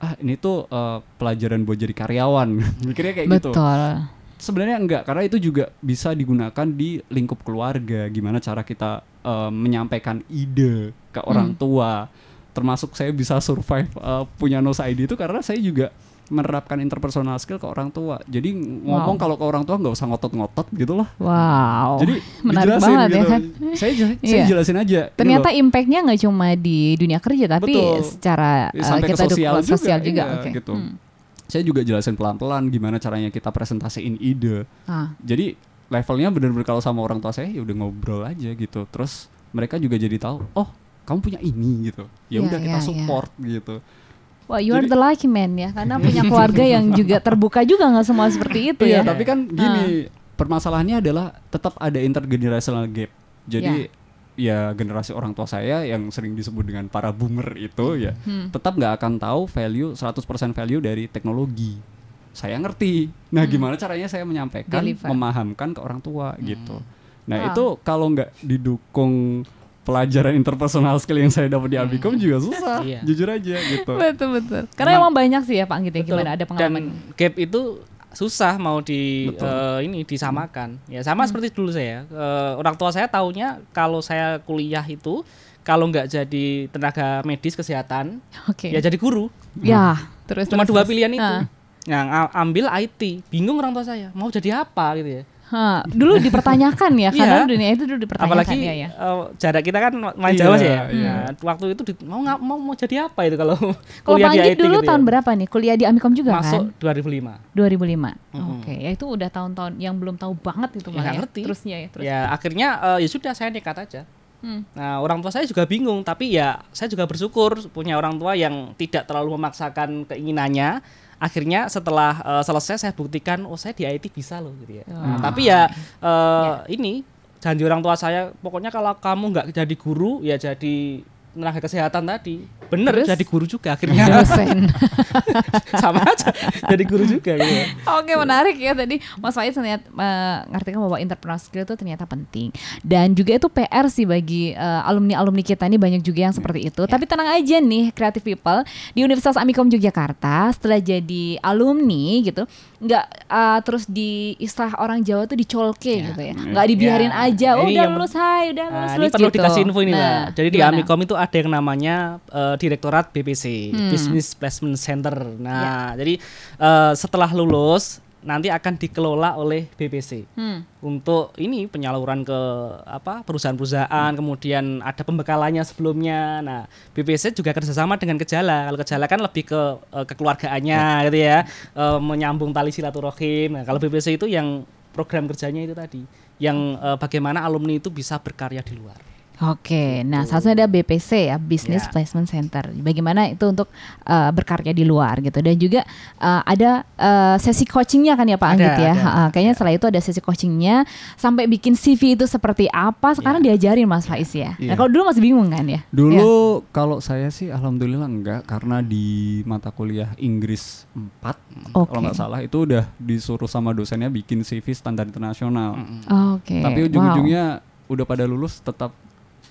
S1: ah ini tuh uh, pelajaran buat jadi karyawan. Mikirnya kayak Betul. gitu. Betul sebenarnya enggak karena itu juga bisa digunakan di lingkup keluarga gimana cara kita uh, menyampaikan ide ke hmm. orang hmm. tua termasuk saya bisa survive uh, punya no ID itu karena saya juga menerapkan interpersonal skill ke orang tua. Jadi ngomong wow. kalau ke orang tua nggak usah ngotot-ngotot gitu lah. Wow. Jadi menarik banget ya, gitu. ya kan. Saya, saya iya. jelasin aja. Ternyata
S3: impactnya nggak cuma di dunia kerja tapi Betul. secara uh, kita sosial juga, juga. Iya, okay.
S1: gitu. Hmm saya juga jelasin pelan-pelan gimana caranya kita presentasiin ide. Ah. Jadi levelnya benar-benar kalau sama orang tua saya ya udah ngobrol aja gitu. Terus mereka juga jadi tahu, oh kamu punya ini gitu. Ya iya, udah kita yeah, support yeah. gitu.
S3: Wah, you are the lucky man ya, karena punya keluarga yang juga
S1: terbuka juga
S3: nggak semua seperti itu iya, ya. Iya, tapi kan gini,
S1: ah. permasalahannya adalah tetap ada intergenerational gap. Jadi iya ya generasi orang tua saya yang sering disebut dengan para boomer itu ya hmm. tetap nggak akan tahu value 100% value dari teknologi. Saya ngerti. Nah, hmm. gimana caranya saya menyampaikan, Deliver. memahamkan ke orang tua hmm. gitu. Nah, wow. Ah. itu kalau nggak didukung pelajaran interpersonal skill yang saya dapat di Abikom hmm. juga susah, iya. jujur aja gitu.
S3: betul betul. Karena nah, emang banyak sih ya Pak gitu ya gimana ada pengalaman.
S2: Dan gap itu susah mau di uh, ini disamakan. Ya sama hmm. seperti dulu saya. Uh, orang tua saya tahunya kalau saya kuliah itu kalau nggak jadi tenaga medis kesehatan, okay. ya jadi guru. Ya, hmm. terus cuma terus, dua pilihan terus. itu. Uh. Yang ambil IT, bingung orang tua saya, mau jadi apa gitu ya.
S3: Ha, dulu dipertanyakan ya iya. karena yeah. dunia itu dulu dipertanyakan Apalagi, ya
S2: ya. Uh, jarak kita kan main Jawa sih ya. Iya, iya. Nah, waktu itu di, mau mau mau jadi apa itu kalau kalau Panggit dulu gitu ya? tahun ya.
S3: berapa nih? Kuliah di Amikom juga Masuk
S2: kan? Masuk 2005. 2005. Mm -hmm. Oke, okay.
S3: ya itu udah tahun-tahun yang belum tahu banget itu ya, ya. ngerti. Terusnya ya, terus. Ya,
S2: akhirnya uh, ya sudah saya nekat aja. Hmm. Nah, orang tua saya juga bingung, tapi ya saya juga bersyukur punya orang tua yang tidak terlalu memaksakan keinginannya akhirnya setelah uh, selesai saya buktikan oh saya di IT bisa loh gitu ya. Oh. Nah, tapi ya uh, eh, yeah. ini janji orang tua saya pokoknya kalau kamu nggak jadi guru ya jadi tenaga kesehatan tadi bener Terus? jadi guru juga akhirnya dosen sama aja jadi guru juga ya.
S3: oke okay, menarik ya tadi Mas Faiz ternyata uh, ngerti kan bahwa entrepreneur skill itu ternyata penting dan juga itu PR sih bagi uh, eh, alumni alumni kita ini banyak juga yang seperti itu ya. tapi tenang aja nih creative people di Universitas Amikom Yogyakarta setelah jadi alumni gitu nggak uh, terus di istilah orang Jawa tuh dicolke ya. gitu ya mm, nggak dibiarin ya. aja oh, udah ya, lulus hai udah lulus, nah, lulus ini perlu gitu. dikasih info ini nah, lah jadi
S2: gimana? di Amikom itu ada ada yang namanya uh, Direktorat BPC hmm. Business Placement Center. Nah, ya. jadi uh, setelah lulus nanti akan dikelola oleh BPC hmm. untuk ini penyaluran ke apa perusahaan-perusahaan hmm. kemudian ada pembekalannya sebelumnya nah BPC juga kerjasama dengan kejala. kalau kejala kan lebih ke eh, kekeluargaannya hmm. gitu ya uh, menyambung tali silaturahim nah, kalau BPC itu yang program kerjanya itu tadi yang uh, bagaimana alumni itu bisa berkarya di luar
S3: Oke, nah gitu. satunya ada BPC ya, Business yeah. Placement Center. Bagaimana itu untuk uh, berkarya di luar gitu dan juga uh, ada uh, sesi coachingnya kan ya Pak Anggit ya. Ada, uh, kayaknya ya. setelah itu ada sesi coachingnya sampai bikin CV itu seperti apa. Sekarang yeah. diajarin Mas ya. Faiz ya. Yeah. Nah ya. kalau dulu masih bingung kan ya? Dulu yeah.
S1: kalau saya sih alhamdulillah enggak karena di mata kuliah Inggris 4 okay. kalau nggak salah itu udah disuruh sama dosennya bikin CV standar internasional. Oke. Okay. Tapi ujung-ujungnya wow. udah pada lulus tetap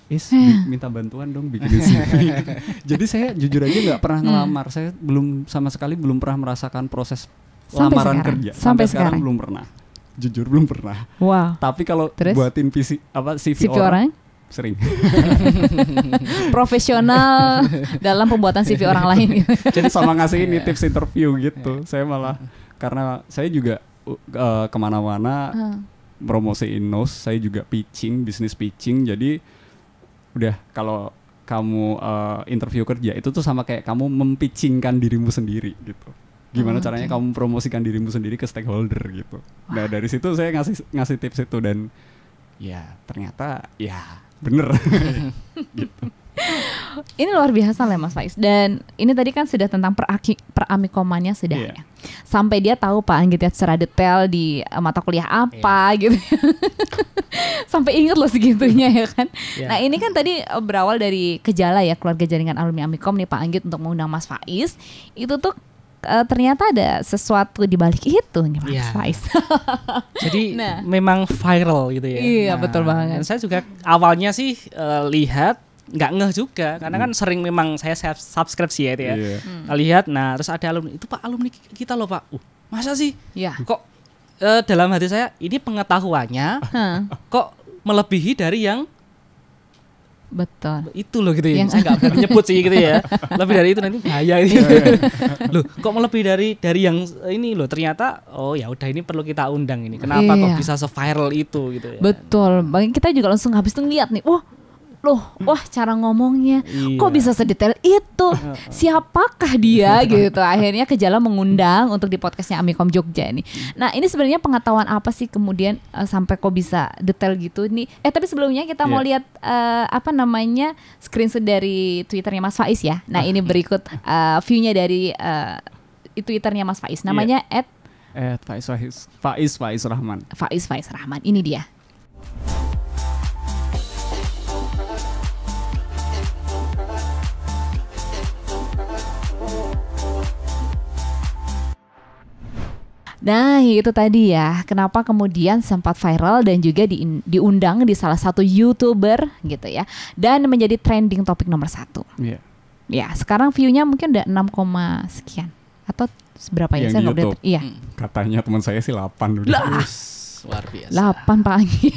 S1: Is eh. minta bantuan dong bikin CV. Jadi saya jujur aja nggak pernah hmm. ngelamar. Hmm. Saya belum sama sekali belum pernah merasakan proses sampai lamaran sekarang. kerja. Sampai, sampai sekarang. sekarang belum pernah. Jujur belum pernah. Wow. Tapi kalau Terus? buatin visi apa CV, CV orang, orang sering.
S3: Profesional dalam pembuatan CV orang lain.
S1: Jadi sama ngasih ini iya. tips interview gitu. Iya. Saya malah karena saya juga uh, kemana-mana. Hmm. promosi Inos, saya juga pitching, bisnis pitching. Jadi udah kalau kamu uh, interview kerja itu tuh sama kayak kamu mempitchingkan dirimu sendiri gitu gimana oh, caranya okay. kamu promosikan dirimu sendiri ke stakeholder gitu nah dari situ saya ngasih ngasih tips itu dan ya ternyata ya bener gitu
S3: ini luar biasa lah Mas Faiz. Dan ini tadi kan sudah tentang peraki, peramikomannya sudah yeah. ya. Sampai dia tahu Pak Anggit ya secara detail di eh, mata kuliah apa yeah. gitu. Sampai inget loh segitunya ya kan. Yeah. Nah ini kan tadi eh, berawal dari gejala ya keluarga jaringan alumni Amikom nih Pak Anggit untuk mengundang Mas Faiz. Itu tuh E, ternyata ada sesuatu di balik itu nih Mas yeah. Faiz.
S2: Jadi nah. memang viral gitu ya. Iya nah, betul banget. Saya juga awalnya sih e, lihat nggak ngeh juga karena kan hmm. sering memang saya subscribe sih ya itu ya yeah. Iya. Hmm. lihat nah terus ada alumni itu pak alumni kita loh pak uh, masa sih yeah. kok uh, dalam hati saya ini pengetahuannya kok melebihi dari yang
S3: betul itu loh gitu ya yang saya nggak menyebut nyebut sih gitu ya lebih dari itu nanti bahaya ini iya, iya.
S2: loh kok melebihi dari dari yang ini loh ternyata oh ya udah ini perlu kita undang ini kenapa iya. kok bisa se viral itu gitu ya
S3: betul bang kita juga langsung habis tuh lihat nih wah loh wah cara ngomongnya iya. kok bisa sedetail itu siapakah dia gitu akhirnya Kejala mengundang untuk di podcastnya Amikom Jogja ini nah ini sebenarnya pengetahuan apa sih kemudian uh, sampai kok bisa detail gitu nih eh tapi sebelumnya kita yeah. mau iya. lihat uh, apa namanya screenshot dari twitternya Mas Faiz ya nah ini berikut uh, viewnya dari uh, twitternya Mas Faiz iya. namanya yeah. at
S1: at Faiz Faiz Faiz Faiz Rahman
S3: Faiz Faiz Rahman ini dia Nah, itu tadi ya. Kenapa kemudian sempat viral dan juga diundang di salah satu YouTuber gitu ya. Dan menjadi trending topik nomor satu. Iya. Yeah. Ya, sekarang viewnya mungkin udah 6, sekian atau seberapa ya? saya di YouTube. Iya. Hmm.
S1: Katanya teman saya sih 8 udah. Lah luar
S3: biasa. 8 pagi.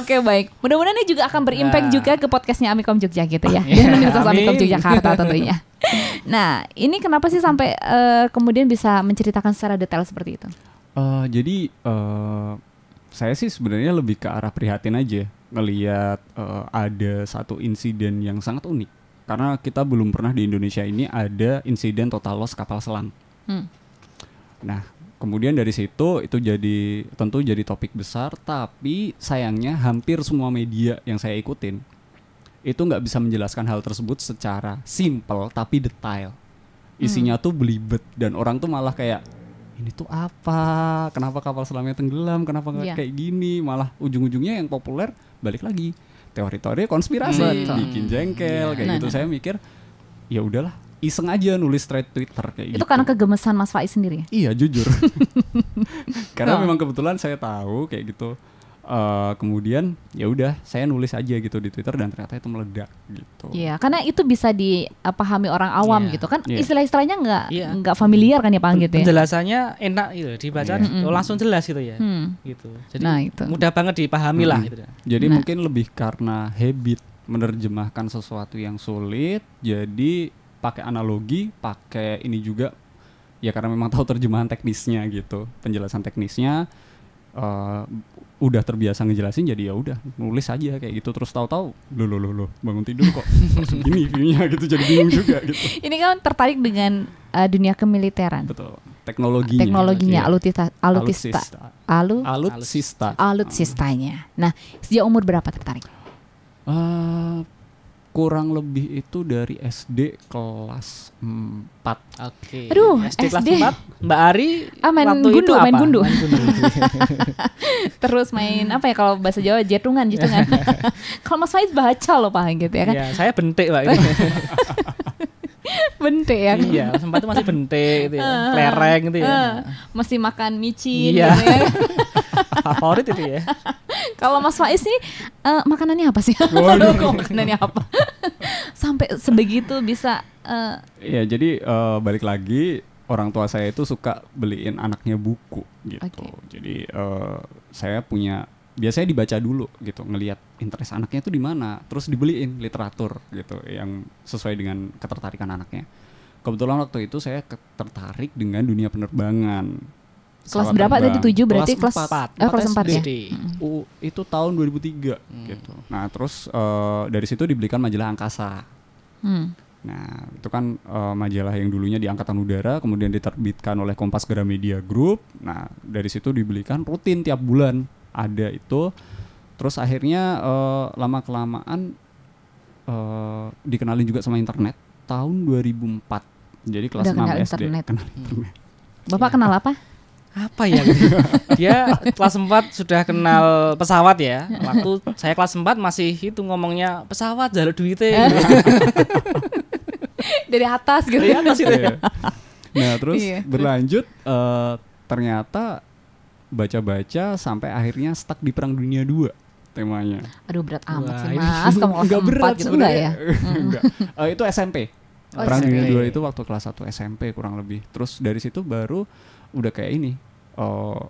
S3: Oke, baik. Mudah-mudahan ini juga akan berimpact nah. juga ke podcastnya Amikom Jogja gitu ya. Yeah, Universitas Amikom Yogyakarta tentunya. nah, ini kenapa sih sampai uh, kemudian bisa menceritakan secara detail seperti itu?
S1: Uh, jadi uh, saya sih sebenarnya lebih ke arah prihatin aja ngelihat uh, ada satu insiden yang sangat unik karena kita belum pernah di Indonesia ini ada insiden total loss kapal selam. Hmm. Nah, Kemudian dari situ itu jadi tentu jadi topik besar, tapi sayangnya hampir semua media yang saya ikutin itu nggak bisa menjelaskan hal tersebut secara simple tapi detail. Hmm. Isinya hmm. tuh belibet dan orang tuh malah kayak ini tuh apa? Kenapa kapal selamnya tenggelam? Kenapa yeah. kayak gini? Malah ujung-ujungnya yang populer balik lagi teori-teori konspirasi, hmm. bikin jengkel hmm. kayak nah, gitu. Nah. Saya mikir ya udahlah iseng aja nulis thread Twitter kayak itu gitu. karena
S3: kegemesan Mas Faiz sendiri. Ya?
S1: Iya jujur. karena oh. memang kebetulan saya tahu kayak gitu. Uh, kemudian ya udah saya nulis aja gitu di Twitter
S2: dan ternyata itu meledak gitu.
S3: Iya, yeah, karena itu bisa dipahami eh, orang awam yeah. gitu kan yeah. istilah-istilahnya nggak iya. nggak yeah. familiar kan ya Pak gitu ya. Penjelasannya
S2: enak gitu dibaca yeah. langsung jelas gitu ya. Hmm. Gitu. Jadi nah, itu. mudah banget dipahami hmm. lah gitu. Jadi nah. mungkin
S1: lebih karena habit menerjemahkan sesuatu yang sulit jadi pakai analogi, pakai ini juga ya karena memang tahu terjemahan teknisnya gitu, penjelasan teknisnya uh, udah terbiasa ngejelasin jadi ya udah nulis aja kayak gitu terus tahu-tahu lo lo lo lo bangun tidur kok gini viewnya gitu jadi bingung juga gitu.
S3: Ini kan tertarik dengan uh, dunia kemiliteran. Betul.
S1: Teknologinya. Teknologinya iya. alutista, alutista, alu, alutsista
S3: alutsistanya. Nah, sejak umur berapa tertarik?
S1: Uh, kurang lebih itu dari SD kelas 4.
S2: Oke. Okay. Aduh, SD, SD kelas 4. Mbak Ari ah, main waktu gundu, itu apa? main gundu.
S3: Terus main apa ya kalau bahasa Jawa jetungan gitu kan. kalau Mas Faiz baca loh Pak gitu ya kan. Iya,
S2: saya bentik Pak ini.
S3: bentik ya. Iya,
S2: sempat itu masih bentik gitu ya. Lereng gitu ya.
S3: Masih makan micin iya. gitu ya.
S2: Favorit itu ya.
S3: Kalau Mas Faiz nih uh, eh, makanannya apa sih? makanannya apa? Sampai sebegitu bisa uh,
S1: Ya, jadi uh, balik lagi orang tua saya itu suka beliin anaknya buku gitu. Okay. Jadi uh, saya punya biasanya dibaca dulu gitu, ngelihat interest anaknya itu di mana, terus dibeliin literatur gitu yang sesuai dengan ketertarikan anaknya. Kebetulan waktu itu saya tertarik dengan dunia penerbangan Kelas berapa tadi? tujuh berarti kelas 4. Eh, kelas 4 ya. U, itu tahun 2003 hmm. gitu. Nah, terus uh, dari situ dibelikan majalah angkasa. Hmm. Nah, itu kan uh, majalah yang dulunya di Angkatan Udara, kemudian diterbitkan oleh Kompas Gramedia Group. Nah, dari situ dibelikan rutin tiap bulan ada itu. Terus akhirnya uh, eh, lama kelamaan uh, dikenalin juga sama internet tahun 2004. Jadi
S2: kelas Udah SD. Internet.
S3: Kenal internet. Hmm. Bapak ya. kenal apa? apa ya dia
S2: kelas 4 sudah kenal pesawat ya waktu saya kelas 4 masih itu ngomongnya pesawat jalur duitnya dari atas gitu dari atas gitu iya.
S3: nah terus iya.
S1: berlanjut uh, ternyata baca-baca sampai akhirnya stuck di perang dunia 2 temanya. Aduh berat amat Wah, sih mas, kamu kelas enggak berat gitu enggak ya? enggak. Uh, itu SMP. Oh, Perang Dunia Dua itu waktu kelas 1 SMP kurang lebih. Terus dari situ baru udah kayak ini uh,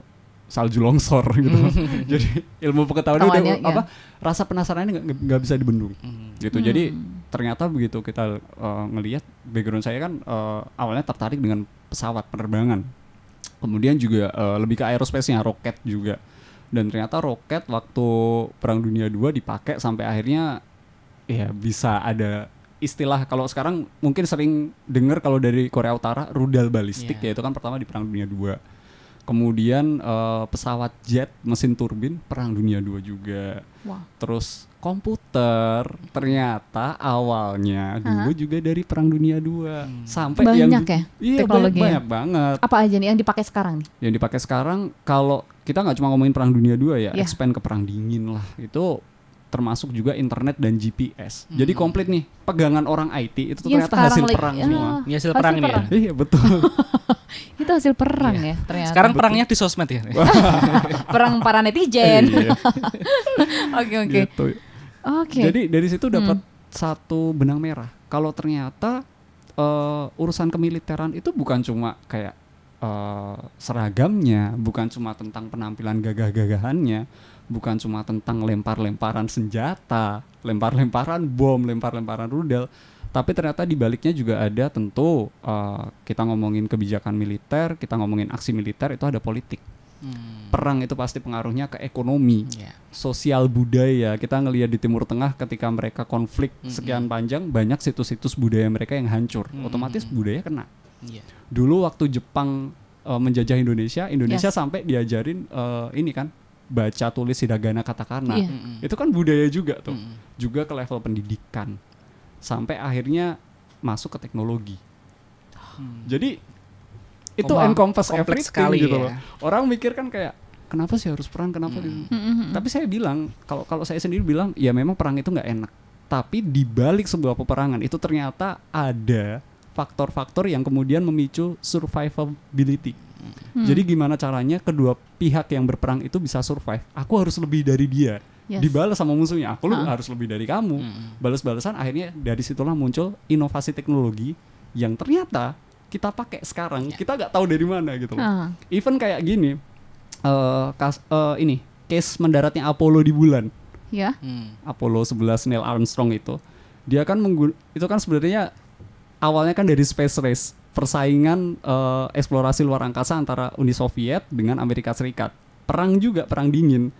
S1: salju longsor gitu. jadi ilmu pengetahuan udah ya. apa iya. rasa penasaran ini nggak bisa dibendung. mm Gitu. mm Jadi hmm. ternyata begitu kita uh, ngelihat background saya kan uh, awalnya tertarik dengan pesawat penerbangan. Kemudian juga uh, lebih ke aerospace nya roket juga. Dan ternyata roket waktu Perang Dunia dua dipakai sampai akhirnya ya bisa ada istilah kalau sekarang mungkin sering dengar kalau dari Korea Utara rudal balistik yeah. ya itu kan pertama di Perang Dunia dua kemudian uh, pesawat jet mesin turbin perang dunia dua juga wow. terus komputer ternyata awalnya dulu juga dari perang dunia dua. hmm. sampai banyak yang, ya
S3: iya, teknologi banyak, banget apa aja nih yang dipakai sekarang nih
S1: yang dipakai sekarang kalau kita nggak cuma ngomongin perang dunia dua ya yeah. expand ke perang dingin lah itu termasuk juga internet dan GPS. Hmm. Jadi komplit nih pegangan orang IT itu ya, ternyata hasil perang semua. Ya, ah, hasil, hasil perang, ya? perang.
S2: ya. Iya betul.
S3: itu hasil perang ya, ya ternyata. Sekarang
S2: betul. perangnya di sosmed ya.
S1: perang
S3: para netizen. Iya.
S1: Oke oke. Gitu. Oke. Jadi dari situ hmm. dapat hmm. satu benang merah. Kalau ternyata uh, urusan kemiliteran itu bukan cuma kayak uh, seragamnya, bukan cuma tentang penampilan gagah-gagahannya, bukan cuma tentang lempar-lemparan senjata, lempar-lemparan bom, lempar-lemparan rudal, tapi ternyata di baliknya juga ada tentu uh, kita ngomongin kebijakan militer, kita ngomongin aksi militer itu ada politik. Hmm. Perang itu pasti pengaruhnya ke ekonomi, yeah. sosial budaya. Kita ngelihat di Timur Tengah ketika mereka konflik mm -hmm. sekian hmm. panjang, banyak situs-situs budaya mereka yang hancur. Mm -hmm. Otomatis hmm, hmm. budaya kena. Yeah. Dulu waktu Jepang uh, menjajah Indonesia, Indonesia yes. sampai diajarin uh, ini kan baca tulis hiragana katakana yeah. mm-hmm. itu kan budaya juga tuh mm-hmm. juga ke level pendidikan sampai akhirnya masuk ke teknologi hmm. jadi
S2: itu Kom- encompass everything sekali, gitu ya. loh
S1: orang mikir kan kayak kenapa sih harus perang kenapa mm-hmm. tapi saya bilang kalau kalau saya sendiri bilang ya memang perang itu nggak enak tapi di balik sebuah peperangan itu ternyata ada faktor-faktor yang kemudian memicu survivability. Hmm. Jadi gimana caranya kedua pihak yang berperang itu bisa survive? Aku harus lebih dari dia. Yes. Dibalas sama musuhnya. Aku huh? Ah. harus lebih dari kamu. Hmm. Balas-balasan akhirnya dari situlah muncul inovasi teknologi yang ternyata kita pakai sekarang. Yeah. Kita nggak tahu dari mana gitu loh. Uh. Even kayak gini uh, kas, uh, ini case mendaratnya Apollo di bulan.
S3: Ya. Yeah. Hmm.
S1: Apollo 11 Neil Armstrong itu. Dia kan menggun itu kan sebenarnya awalnya kan dari space race persaingan uh, eksplorasi luar angkasa antara Uni Soviet dengan Amerika Serikat. Perang juga, perang dingin.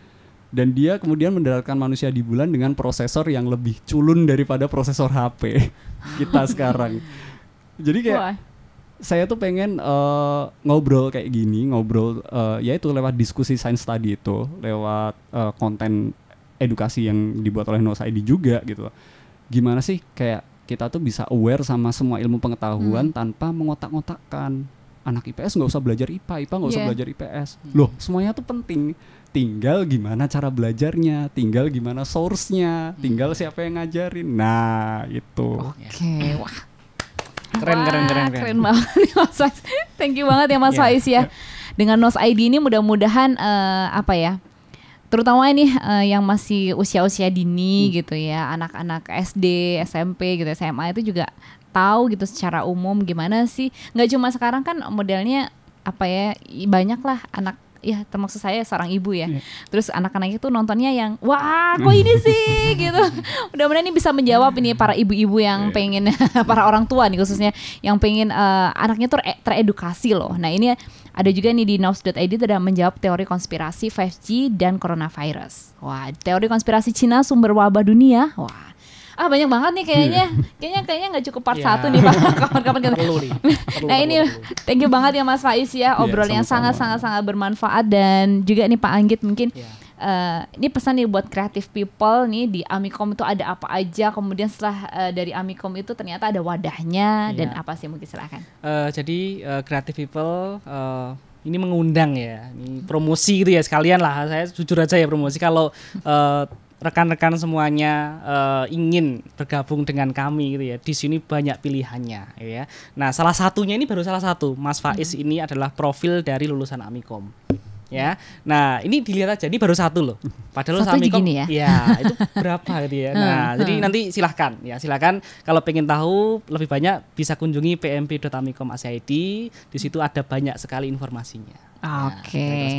S1: Dan dia kemudian mendaratkan manusia di bulan dengan prosesor yang lebih culun daripada prosesor HP kita sekarang. Jadi kayak Wah. saya tuh pengen uh, ngobrol kayak gini, ngobrol uh, itu lewat diskusi sains tadi itu, lewat uh, konten edukasi yang dibuat oleh ID juga gitu. Gimana sih kayak kita tuh bisa aware sama semua ilmu pengetahuan hmm. tanpa mengotak-ngotakkan anak IPS nggak usah belajar IPA, IPA nggak yeah. usah iya. belajar IPS. Hmm. Loh, semuanya tuh penting. Tinggal gimana cara belajarnya, tinggal gimana source-nya, hmm. tinggal siapa yang ngajarin. Nah, itu. Oke,
S2: okay. wah. Keren, keren, keren, keren. Keren
S3: banget nih Mas Faiz. Thank you banget ya Mas yeah, Faiz ya. Yeah. Dengan Nos ID ini mudah-mudahan uh, apa ya? terutama ini uh, yang masih usia-usia dini hmm. gitu ya, anak-anak SD, SMP gitu, SMA itu juga tahu gitu secara umum gimana sih? Nggak cuma sekarang kan modelnya apa ya? banyaklah anak ya termasuk saya seorang ibu ya. Yeah. Terus anak anak itu nontonnya yang wah kok ini sih gitu. Mudah-mudahan ini bisa menjawab ini para ibu-ibu yang yeah. pengen para orang tua nih khususnya yang pengen uh, anaknya tuh teredukasi loh. Nah ini ada juga nih di notes.id ada menjawab teori konspirasi 5G dan coronavirus. Wah teori konspirasi Cina sumber wabah dunia. Wah ah banyak banget nih kayaknya iya. kayaknya kayaknya nggak cukup part yeah. satu nih pak kapan-kapan kita perlu nih nah ini thank you banget ya Mas Faiz ya iya, obrolan yeah, yang sangat sangat sangat bermanfaat dan juga nih Pak Anggit mungkin yeah. Iya. Uh, ini pesan nih buat creative people nih di Amikom itu ada apa aja kemudian setelah uh, dari Amikom itu ternyata ada wadahnya yeah. dan apa sih mungkin silahkan
S2: uh, eh, jadi uh, creative people uh, ini mengundang ya, ini promosi gitu ya sekalian lah. Saya jujur aja ya promosi kalau uh, rekan-rekan semuanya uh, ingin bergabung dengan kami gitu ya. Di sini banyak pilihannya gitu ya. Nah, salah satunya ini baru salah satu. Mas Faiz hmm. ini adalah profil dari lulusan Amikom. Ya. Nah, ini dilihat aja ini baru satu loh. Padahal satu Amikom ya. ya, itu berapa gitu ya. Nah, hmm. jadi nanti silahkan ya, silahkan kalau pengen tahu lebih banyak bisa kunjungi pmp.amikom.id. Di situ hmm. ada banyak sekali informasinya.
S3: Nah, Oke. Okay.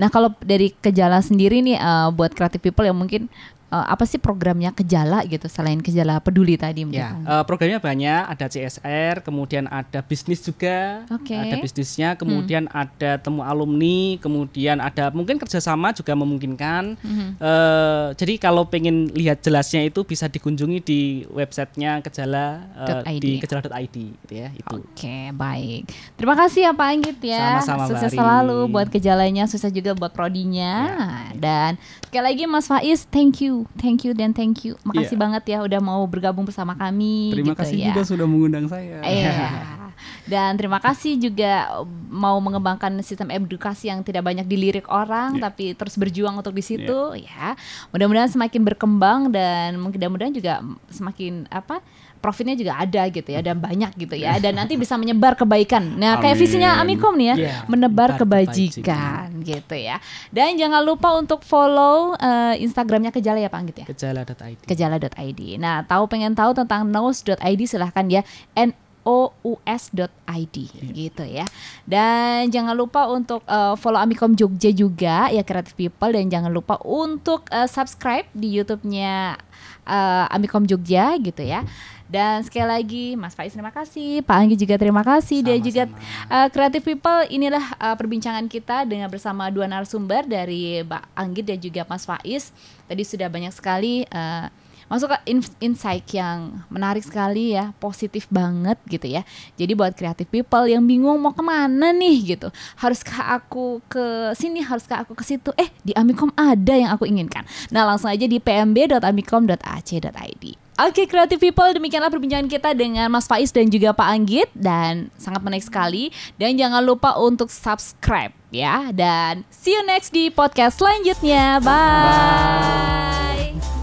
S3: Nah, kalau dari kejala sendiri nih uh, buat creative people yang mungkin uh, apa sih programnya Kejala gitu selain Kejala Peduli tadi? Ya,
S2: uh, programnya banyak, ada CSR, kemudian ada bisnis juga, okay. ada bisnisnya, hmm. kemudian hmm. ada temu alumni, kemudian ada mungkin kerjasama juga memungkinkan. Hmm. Uh, jadi kalau pengen lihat jelasnya itu bisa dikunjungi di websitenya Kejala uh, di kejala.id gitu ya. Itu. Oke, okay, baik.
S3: Terima kasih ya Pak Anggit ya. Sama-sama Sukses selalu buat Kejalanya, sukses juga buat prodinya. Ya. Dan sekali lagi Mas Faiz, thank you thank you dan thank you. Makasih yeah. banget ya udah mau bergabung bersama kami. Terima gitu, kasih ya. juga
S1: sudah mengundang saya. Iya. Yeah.
S3: Dan terima kasih juga mau mengembangkan sistem edukasi yang tidak banyak dilirik orang, yeah. tapi terus berjuang untuk di situ. Yeah. Ya, mudah-mudahan semakin berkembang dan mudah-mudahan juga semakin apa profitnya juga ada gitu ya dan banyak gitu ya dan nanti bisa menyebar kebaikan. Nah, kayak visinya Amikom nih ya, yeah. menebar kebajikan, gitu ya. Dan jangan lupa untuk follow uh, Instagramnya Kejala ya Pak Anggit ya. Kejala.id. Kejala.id. Nah, tahu pengen tahu tentang nose.id silahkan ya. N o u .id yeah. gitu ya. Dan jangan lupa untuk uh, follow Amikom Jogja juga ya Creative People dan jangan lupa untuk uh, subscribe di YouTube-nya uh, Amikom Jogja gitu ya. Dan sekali lagi Mas Faiz terima kasih, Pak Anggi juga terima kasih, sama, dia juga uh, Creative People inilah uh, perbincangan kita dengan bersama dua narasumber dari Pak Anggi dan juga Mas Faiz. Tadi sudah banyak sekali uh, masuk ke insight yang menarik sekali ya, positif banget gitu ya. Jadi buat creative people yang bingung mau kemana nih gitu, haruskah aku ke sini, haruskah aku ke situ? Eh di Amikom ada yang aku inginkan. Nah langsung aja di pmb.amikom.ac.id. Oke, okay, Creative People, demikianlah perbincangan kita dengan Mas Faiz dan juga Pak Anggit dan sangat menarik sekali dan jangan lupa untuk subscribe ya dan see you next di podcast selanjutnya. Bye. Bye.